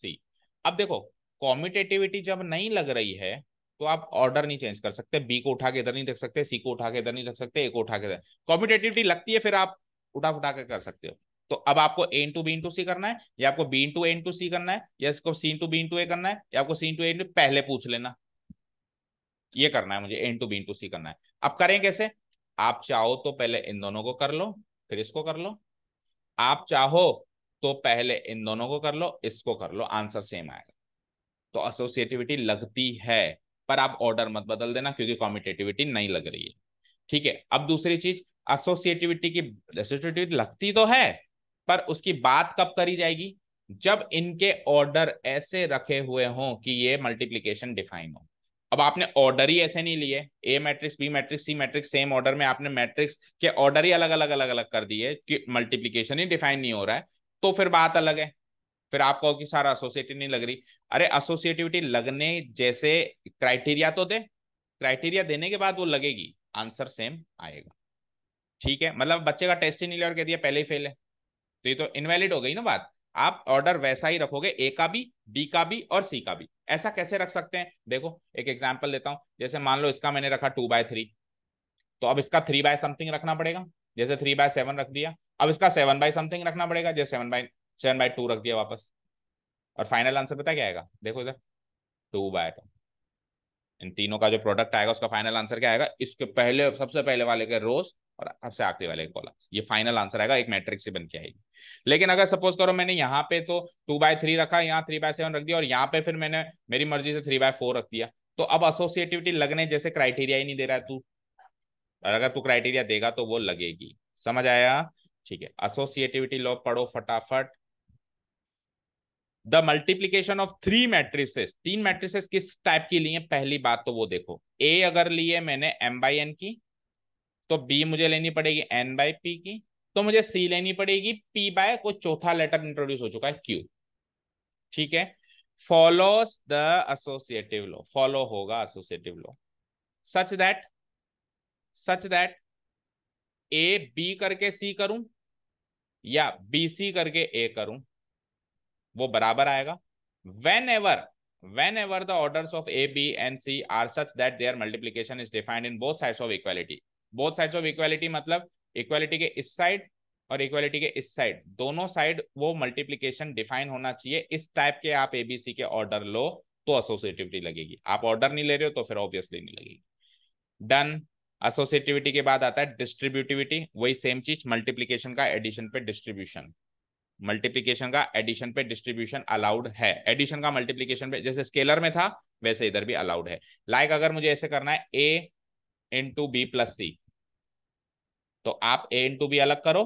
सी अब देखो कॉमिटेटिविटी जब नहीं लग रही है तो आप ऑर्डर नहीं चेंज कर सकते बी को उठा के इधर नहीं रख सकते सी को उठा के इधर नहीं रख सकते ए को उठा के कॉम्पिटेटिविटी लगती है फिर आप उठा उठा के कर सकते हो तो अब आपको A into B into C करना है या आपको B into A into C करना है या इसको C into B into A करना है या आपको सी इंटू ए इंटू पहले पूछ लेना ये करना है मुझे A into B into C करना है अब करें कैसे आप चाहो तो पहले इन दोनों को कर लो फिर इसको कर लो आप चाहो तो पहले इन दोनों को कर लो इसको कर लो आंसर सेम आएगा तो एसोसिएटिविटी लगती है पर आप ऑर्डर मत बदल देना क्योंकि कॉम्पिटेटिविटी नहीं लग रही है ठीक है अब दूसरी चीज एसोसिएटिविटी की एसोसिएटिविटी लगती तो है पर उसकी बात कब करी जाएगी जब इनके ऑर्डर ऐसे रखे हुए हों कि ये मल्टीप्लीकेशन डिफाइन हो अब आपने ऑर्डर ही ऐसे नहीं लिए A matrix B matrix C matrix same order में आपने मैट्रिक्स के ऑर्डर ही अलग अलग अलग अलग कर दिए कि मल्टीप्लीकेशन ही डिफाइन नहीं हो रहा है तो फिर बात अलग है फिर आप कहो कि सारा एसोसिएटिव नहीं लग रही अरे एसोसिएटिविटी लगने जैसे क्राइटेरिया तो दे क्राइटेरिया देने के बाद वो लगेगी आंसर सेम आएगा ठीक है मतलब बच्चे का टेस्ट ही नहीं लिया और कह दिया पहले ही फेल है तो ये तो इनवैलिड हो गई ना बात आप ऑर्डर वैसा ही रखोगे ए का भी बी का भी और सी का भी ऐसा कैसे रख सकते हैं देखो एक एग्जाम्पल लेता हूँ जैसे मान लो इसका मैंने रखा टू बाय थ्री तो अब इसका थ्री बाय समथिंग रखना पड़ेगा जैसे थ्री बाय सेवन रख दिया अब इसका सेवन बाय समथिंग रखना पड़ेगा जैसे seven by seven by two रख दिया वापस और फाइनल आंसर पता क्या आएगा देखो इधर टू बाय टू इन तीनों का जो प्रोडक्ट आएगा उसका फाइनल आंसर क्या आएगा इसके पहले सबसे पहले वाले के रोज और सबसे आखिरी वाले के कॉलम ये फाइनल आंसर आएगा एक मैट्रिक्स से बन के आएगी लेकिन अगर सपोज करो मैंने यहाँ पे तो टू बाय थ्री रखा यहाँ थ्री बाय सेवन रख दिया और यहाँ पे फिर मैंने मेरी मर्जी से थ्री बाय फोर रख दिया तो अब एसोसिएटिविटी लगने जैसे क्राइटेरिया ही नहीं दे रहा है तू और अगर तू क्राइटेरिया देगा तो वो लगेगी समझ आया ठीक है एसोसिएटिविटी लॉ पढ़ो फटाफट the multiplication of three matrices तीन मैट्रिसेस किस टाइप की ली है पहली बात तो वो देखो ए अगर ली है मैंने एम बाई एन की तो बी मुझे लेनी पड़ेगी एन बाई पी की तो मुझे सी लेनी पड़ेगी पी बाय को चौथा लेटर इंट्रोड्यूस हो चुका है क्यू ठीक है follows the associative law follow होगा associative law such that such that A B करके सी करूं या बी सी करके ए करूं वो बराबर आएगा whenever ever the order of A B and C are such that their multiplication is defined in both side of equality both side of equality मतलब equality के इस साइड और इक्वालिटी के इस साइड दोनों साइड वो multiplication define होना चाहिए इस टाइप के आप एबीसी के ऑर्डर लो तो एसोसिएटिविटी लगेगी आप ऑर्डर नहीं ले रहे हो तो फिर ऑब्वियसली नहीं लगेगी डन एसोसिएटिविटी के बाद आता है डिस्ट्रीब्यूटिविटी वही सेम चीज मल्टीप्लीकेशन का एडिशन पे डिस्ट्रीब्यूशन मल्टीप्लीकेशन का एडिशन पे डिस्ट्रीब्यूशन अलाउड है एडिशन का मल्टीप्लीकेशन पे जैसे स्केलर में था वैसे इधर भी अलाउड है लाइक like अगर मुझे ऐसे करना है A into B plus C तो आप ए इंटू बी अलग करो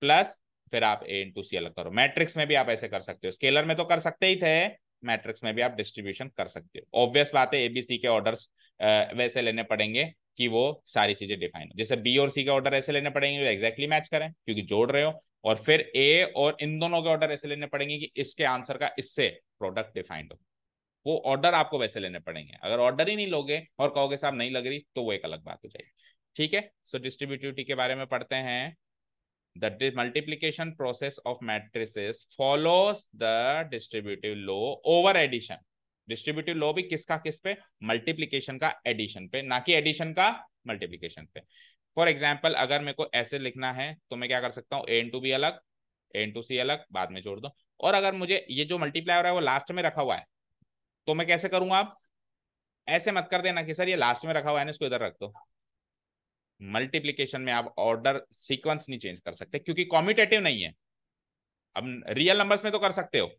प्लस फिर आप ए इंटू सी अलग करो मैट्रिक्स में भी आप ऐसे कर सकते हो स्केलर में तो कर सकते ही थे मैट्रिक्स में भी आप डिस्ट्रीब्यूशन कर सकते हो ऑब्वियस बात है एबीसी के ऑर्डर्स वैसे लेने पड़ेंगे कि वो सारी चीजें डिफाइन हो जैसे बी और सी का ऑर्डर ऐसे लेने पड़ेंगे जो एक्जैक्टली मैच करें क्योंकि जोड़ रहे हो और फिर ए और इन दोनों के ऑर्डर ऐसे लेने पड़ेंगे कि इसके आंसर का इससे प्रोडक्ट डिफाइंड हो वो ऑर्डर आपको वैसे लेने पड़ेंगे अगर ऑर्डर ही नहीं लोगे और कहोगे साहब नहीं लग रही तो वो एक अलग बात हो जाएगी ठीक है सो डिस्ट्रीब्यूटिविटी के बारे में पढ़ते हैं the multiplication process of matrices follows the distributive law over addition distributive law भी किसका किस पे मल्टीप्लीकेशन का एडिशन पे ना कि एडिशन का मल्टीप्लीकेशन पे फॉर एग्जाम्पल अगर मेरे को ऐसे लिखना है तो मैं क्या कर सकता हूँ ए टू बी अलग ए टू सी अलग बाद में जोड़ दो और अगर मुझे ये जो मल्टीप्लाई हो रहा है वो लास्ट में रखा हुआ है तो मैं कैसे करूंगा आप ऐसे मत कर देना कि सर ये लास्ट में रखा हुआ है ना इसको इधर रख दो मल्टीप्लीकेशन में आप ऑर्डर सीक्वेंस नहीं चेंज कर सकते क्योंकि कॉम्यूटेटिव नहीं है अब रियल नंबर्स में तो कर सकते हो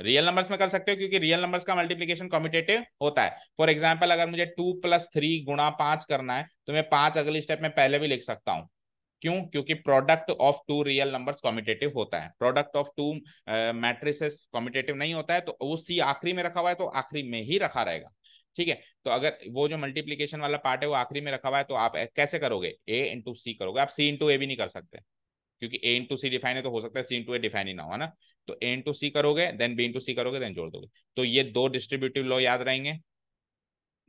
रियल नंबर्स में कर सकते हो क्योंकि रियल नंबर्स का मल्टीप्लीकेशन कॉम्पिटेटिव होता है फॉर एग्जाम्पल अगर मुझे टू प्लस थ्री गुणा पांच करना है तो मैं पांच अगली स्टेप में पहले भी लिख सकता हूँ क्यों क्योंकि product of two real numbers competitive होता है product of two matrices competitive नहीं होता है तो वो सी आखिरी में रखा हुआ है तो आखिरी में ही रखा रहेगा ठीक है तो अगर वो जो मल्टीप्लीकेशन वाला पार्ट है वो आखिरी में रखा हुआ है तो आप कैसे करोगे ए इंटू सी करोगे आप सी इंटू ए भी नहीं कर सकते क्योंकि ए इंटू सी डिफाइन है तो हो सकता है सी इंटू ए डिफाइन ही ना हो ना तो ए इंटू सी करोगे देन बी इंटू सी करोगे देन जोड़ दोगे तो ये दो डिस्ट्रीब्यूटिव लॉ याद रहेंगे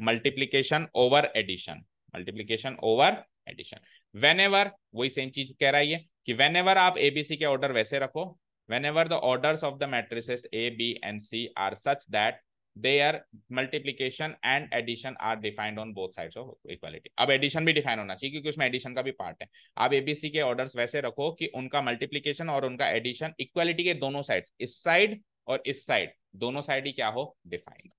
multiplication over addition multiplication over addition whenever वही सेम चीज कह रहा है ये कि वेन एवर आप एबीसी के ऑर्डर वैसे रखो whenever the order of the matrices A B and C are such that there multiplication and addition are defined on both sides of equality. अब addition भी define होना चाहिए क्योंकि उसमें addition का भी part है आप एबीसी के ऑर्डर्स वैसे रखो कि उनका मल्टीप्लीकेशन और उनका एडिशन इक्वालिटी के दोनों साइड्स इस साइड और इस साइड दोनों साइड ही क्या हो डिफाइंड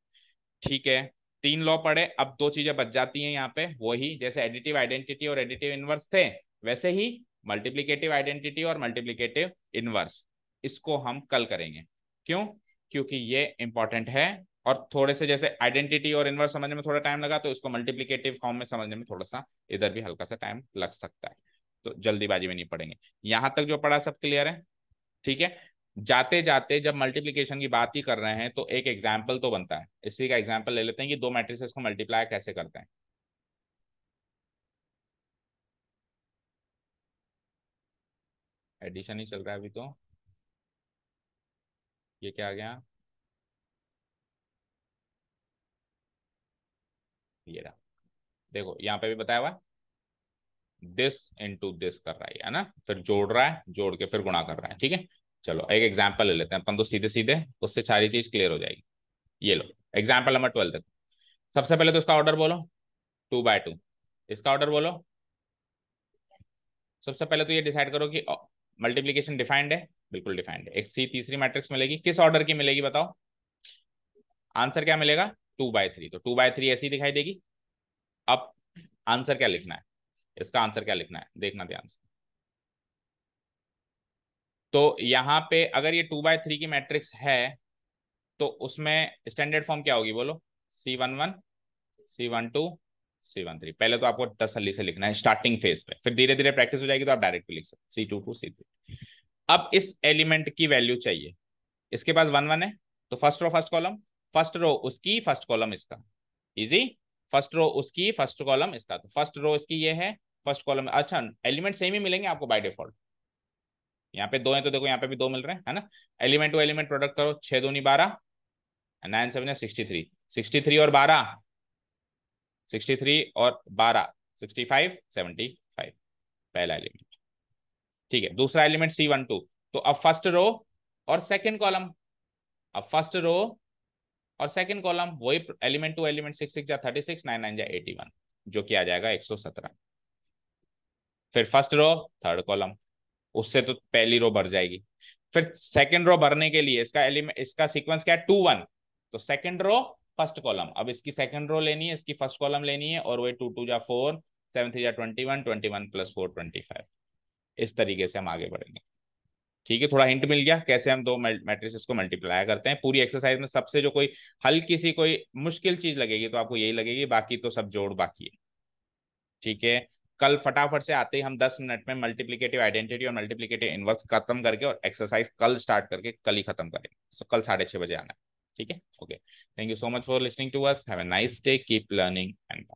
ठीक है तीन लॉ पढ़े अब दो चीजें बच जाती हैं यहाँ पे वही जैसे एडिटिव आइडेंटिटी और एडिटिव इनवर्स थे वैसे ही मल्टीप्लीकेटिव आइडेंटिटी और मल्टीप्लीकेटिव इनवर्स इसको हम कल करेंगे क्यों क्योंकि ये इंपॉर्टेंट है और थोड़े से जैसे आइडेंटिटी और इनवर्स समझने में थोड़ा टाइम लगा तो इसको मल्टीप्लीकेटिव फॉर्म में समझने में थोड़ा सा इधर भी हल्का सा टाइम लग सकता है तो जल्दीबाजी में नहीं पढ़ेंगे यहां तक जो पढ़ा सब क्लियर है ठीक है जाते जाते जब मल्टीप्लीकेशन की बात ही कर रहे हैं तो एक एग्जाम्पल तो बनता है इसी का एग्जाम्पल ले लेते हैं कि दो मैट्रिसेस को मल्टीप्लाई कैसे करते हैं एडिशन ही चल रहा है अभी तो ये क्या आ गया ये रहा देखो यहाँ पे भी बताया हुआ दिस इंटू दिस कर रहा है है ना फिर जोड़ रहा है जोड़ के फिर गुणा कर रहा है ठीक है चलो एक एग्जाम्पल ले लेते हैं अपन तो सीधे सीधे उससे सारी चीज क्लियर हो जाएगी ये लो एग्जाम्पल नंबर ट्वेल्व देखो सबसे पहले तो इसका ऑर्डर बोलो टू बाय टू इसका ऑर्डर बोलो सबसे पहले तो ये डिसाइड करो कि मल्टीप्लीकेशन oh, डिफाइंड है बिल्कुल डिफाइंड है एक सी तीसरी मैट्रिक्स मिलेगी किस ऑर्डर की मिलेगी बताओ आंसर क्या मिलेगा टू बाय थ्री तो टू बाय थ्री ऐसी दिखाई देगी अब आंसर क्या लिखना है इसका आंसर क्या लिखना है देखना ध्यान से तो यहां पे अगर ये टू बाय थ्री की मैट्रिक्स है तो उसमें स्टैंडर्ड फॉर्म क्या होगी बोलो C one one C one two C one three पहले तो आपको तसली से लिखना है स्टार्टिंग फेज पे फिर धीरे धीरे प्रैक्टिस हो जाएगी तो आप डायरेक्ट लिख सकते C two two C three अब इस एलिमेंट की वैल्यू चाहिए इसके पास वन वन है तो फर्स्ट और फर्स्ट कॉलम फर्स्ट रो उसकी फर्स्ट कॉलम इसका इजी फर्स्ट रो उसकी फर्स्ट कॉलम इसका तो फर्स्ट रो इसकी ये है फर्स्ट कॉलम अच्छा एलिमेंट सेम ही मिलेंगे आपको बाय डिफॉल्ट यहाँ पे दो हैं तो देखो यहाँ पे भी दो मिल रहे हैं है ना एलिमेंट टू एलिमेंट प्रोडक्ट करो छः दूनी बारह nine seven sixty three sixty three और बारह सिक्सटी थ्री और बारह सिक्सटी फाइव सेवेंटी फाइव पहला एलिमेंट ठीक है दूसरा एलिमेंट सी वन टू तो अब फर्स्ट रो और सेकेंड कॉलम अब फर्स्ट रो और सेकंड कॉलम वही element to element six six या थर्टी सिक्स नाइन नाइन या एटी वन जो कि आ जाएगा एक सौ सत्रह फिर फर्स्ट रो थर्ड कॉलम उससे तो पहली रो भर जाएगी फिर सेकेंड रो भरने के लिए इसका एलिमेंट इसका सीक्वेंस क्या है टू वन तो सेकेंड रो फर्स्ट कॉलम अब इसकी सेकंड रो लेनी है इसकी फर्स्ट कॉलम लेनी है और वही टू टू या फोर सेवन थ्री या twenty one twenty one plus four twenty five इस तरीके से हम आगे बढ़ेंगे ठीक है थोड़ा हिंट मिल गया कैसे हम दो मैट्रिसेस को मल्टीप्लाई करते हैं पूरी एक्सरसाइज में सबसे जो कोई हल्की सी कोई मुश्किल चीज लगेगी तो आपको यही लगेगी बाकी तो सब जोड़ बाकी है ठीक है कल फटाफट से आते ही हम 10 मिनट में मल्टीप्लीकेटिव आइडेंटिटी और मल्टीप्लीकेटिव इनवर्स खत्म करके और एक्सरसाइज कल स्टार्ट करके कल ही खत्म करेंगे सो कल साढ़े बजे आना है ठीक है okay thank you so much for listening to us have a nice day keep learning and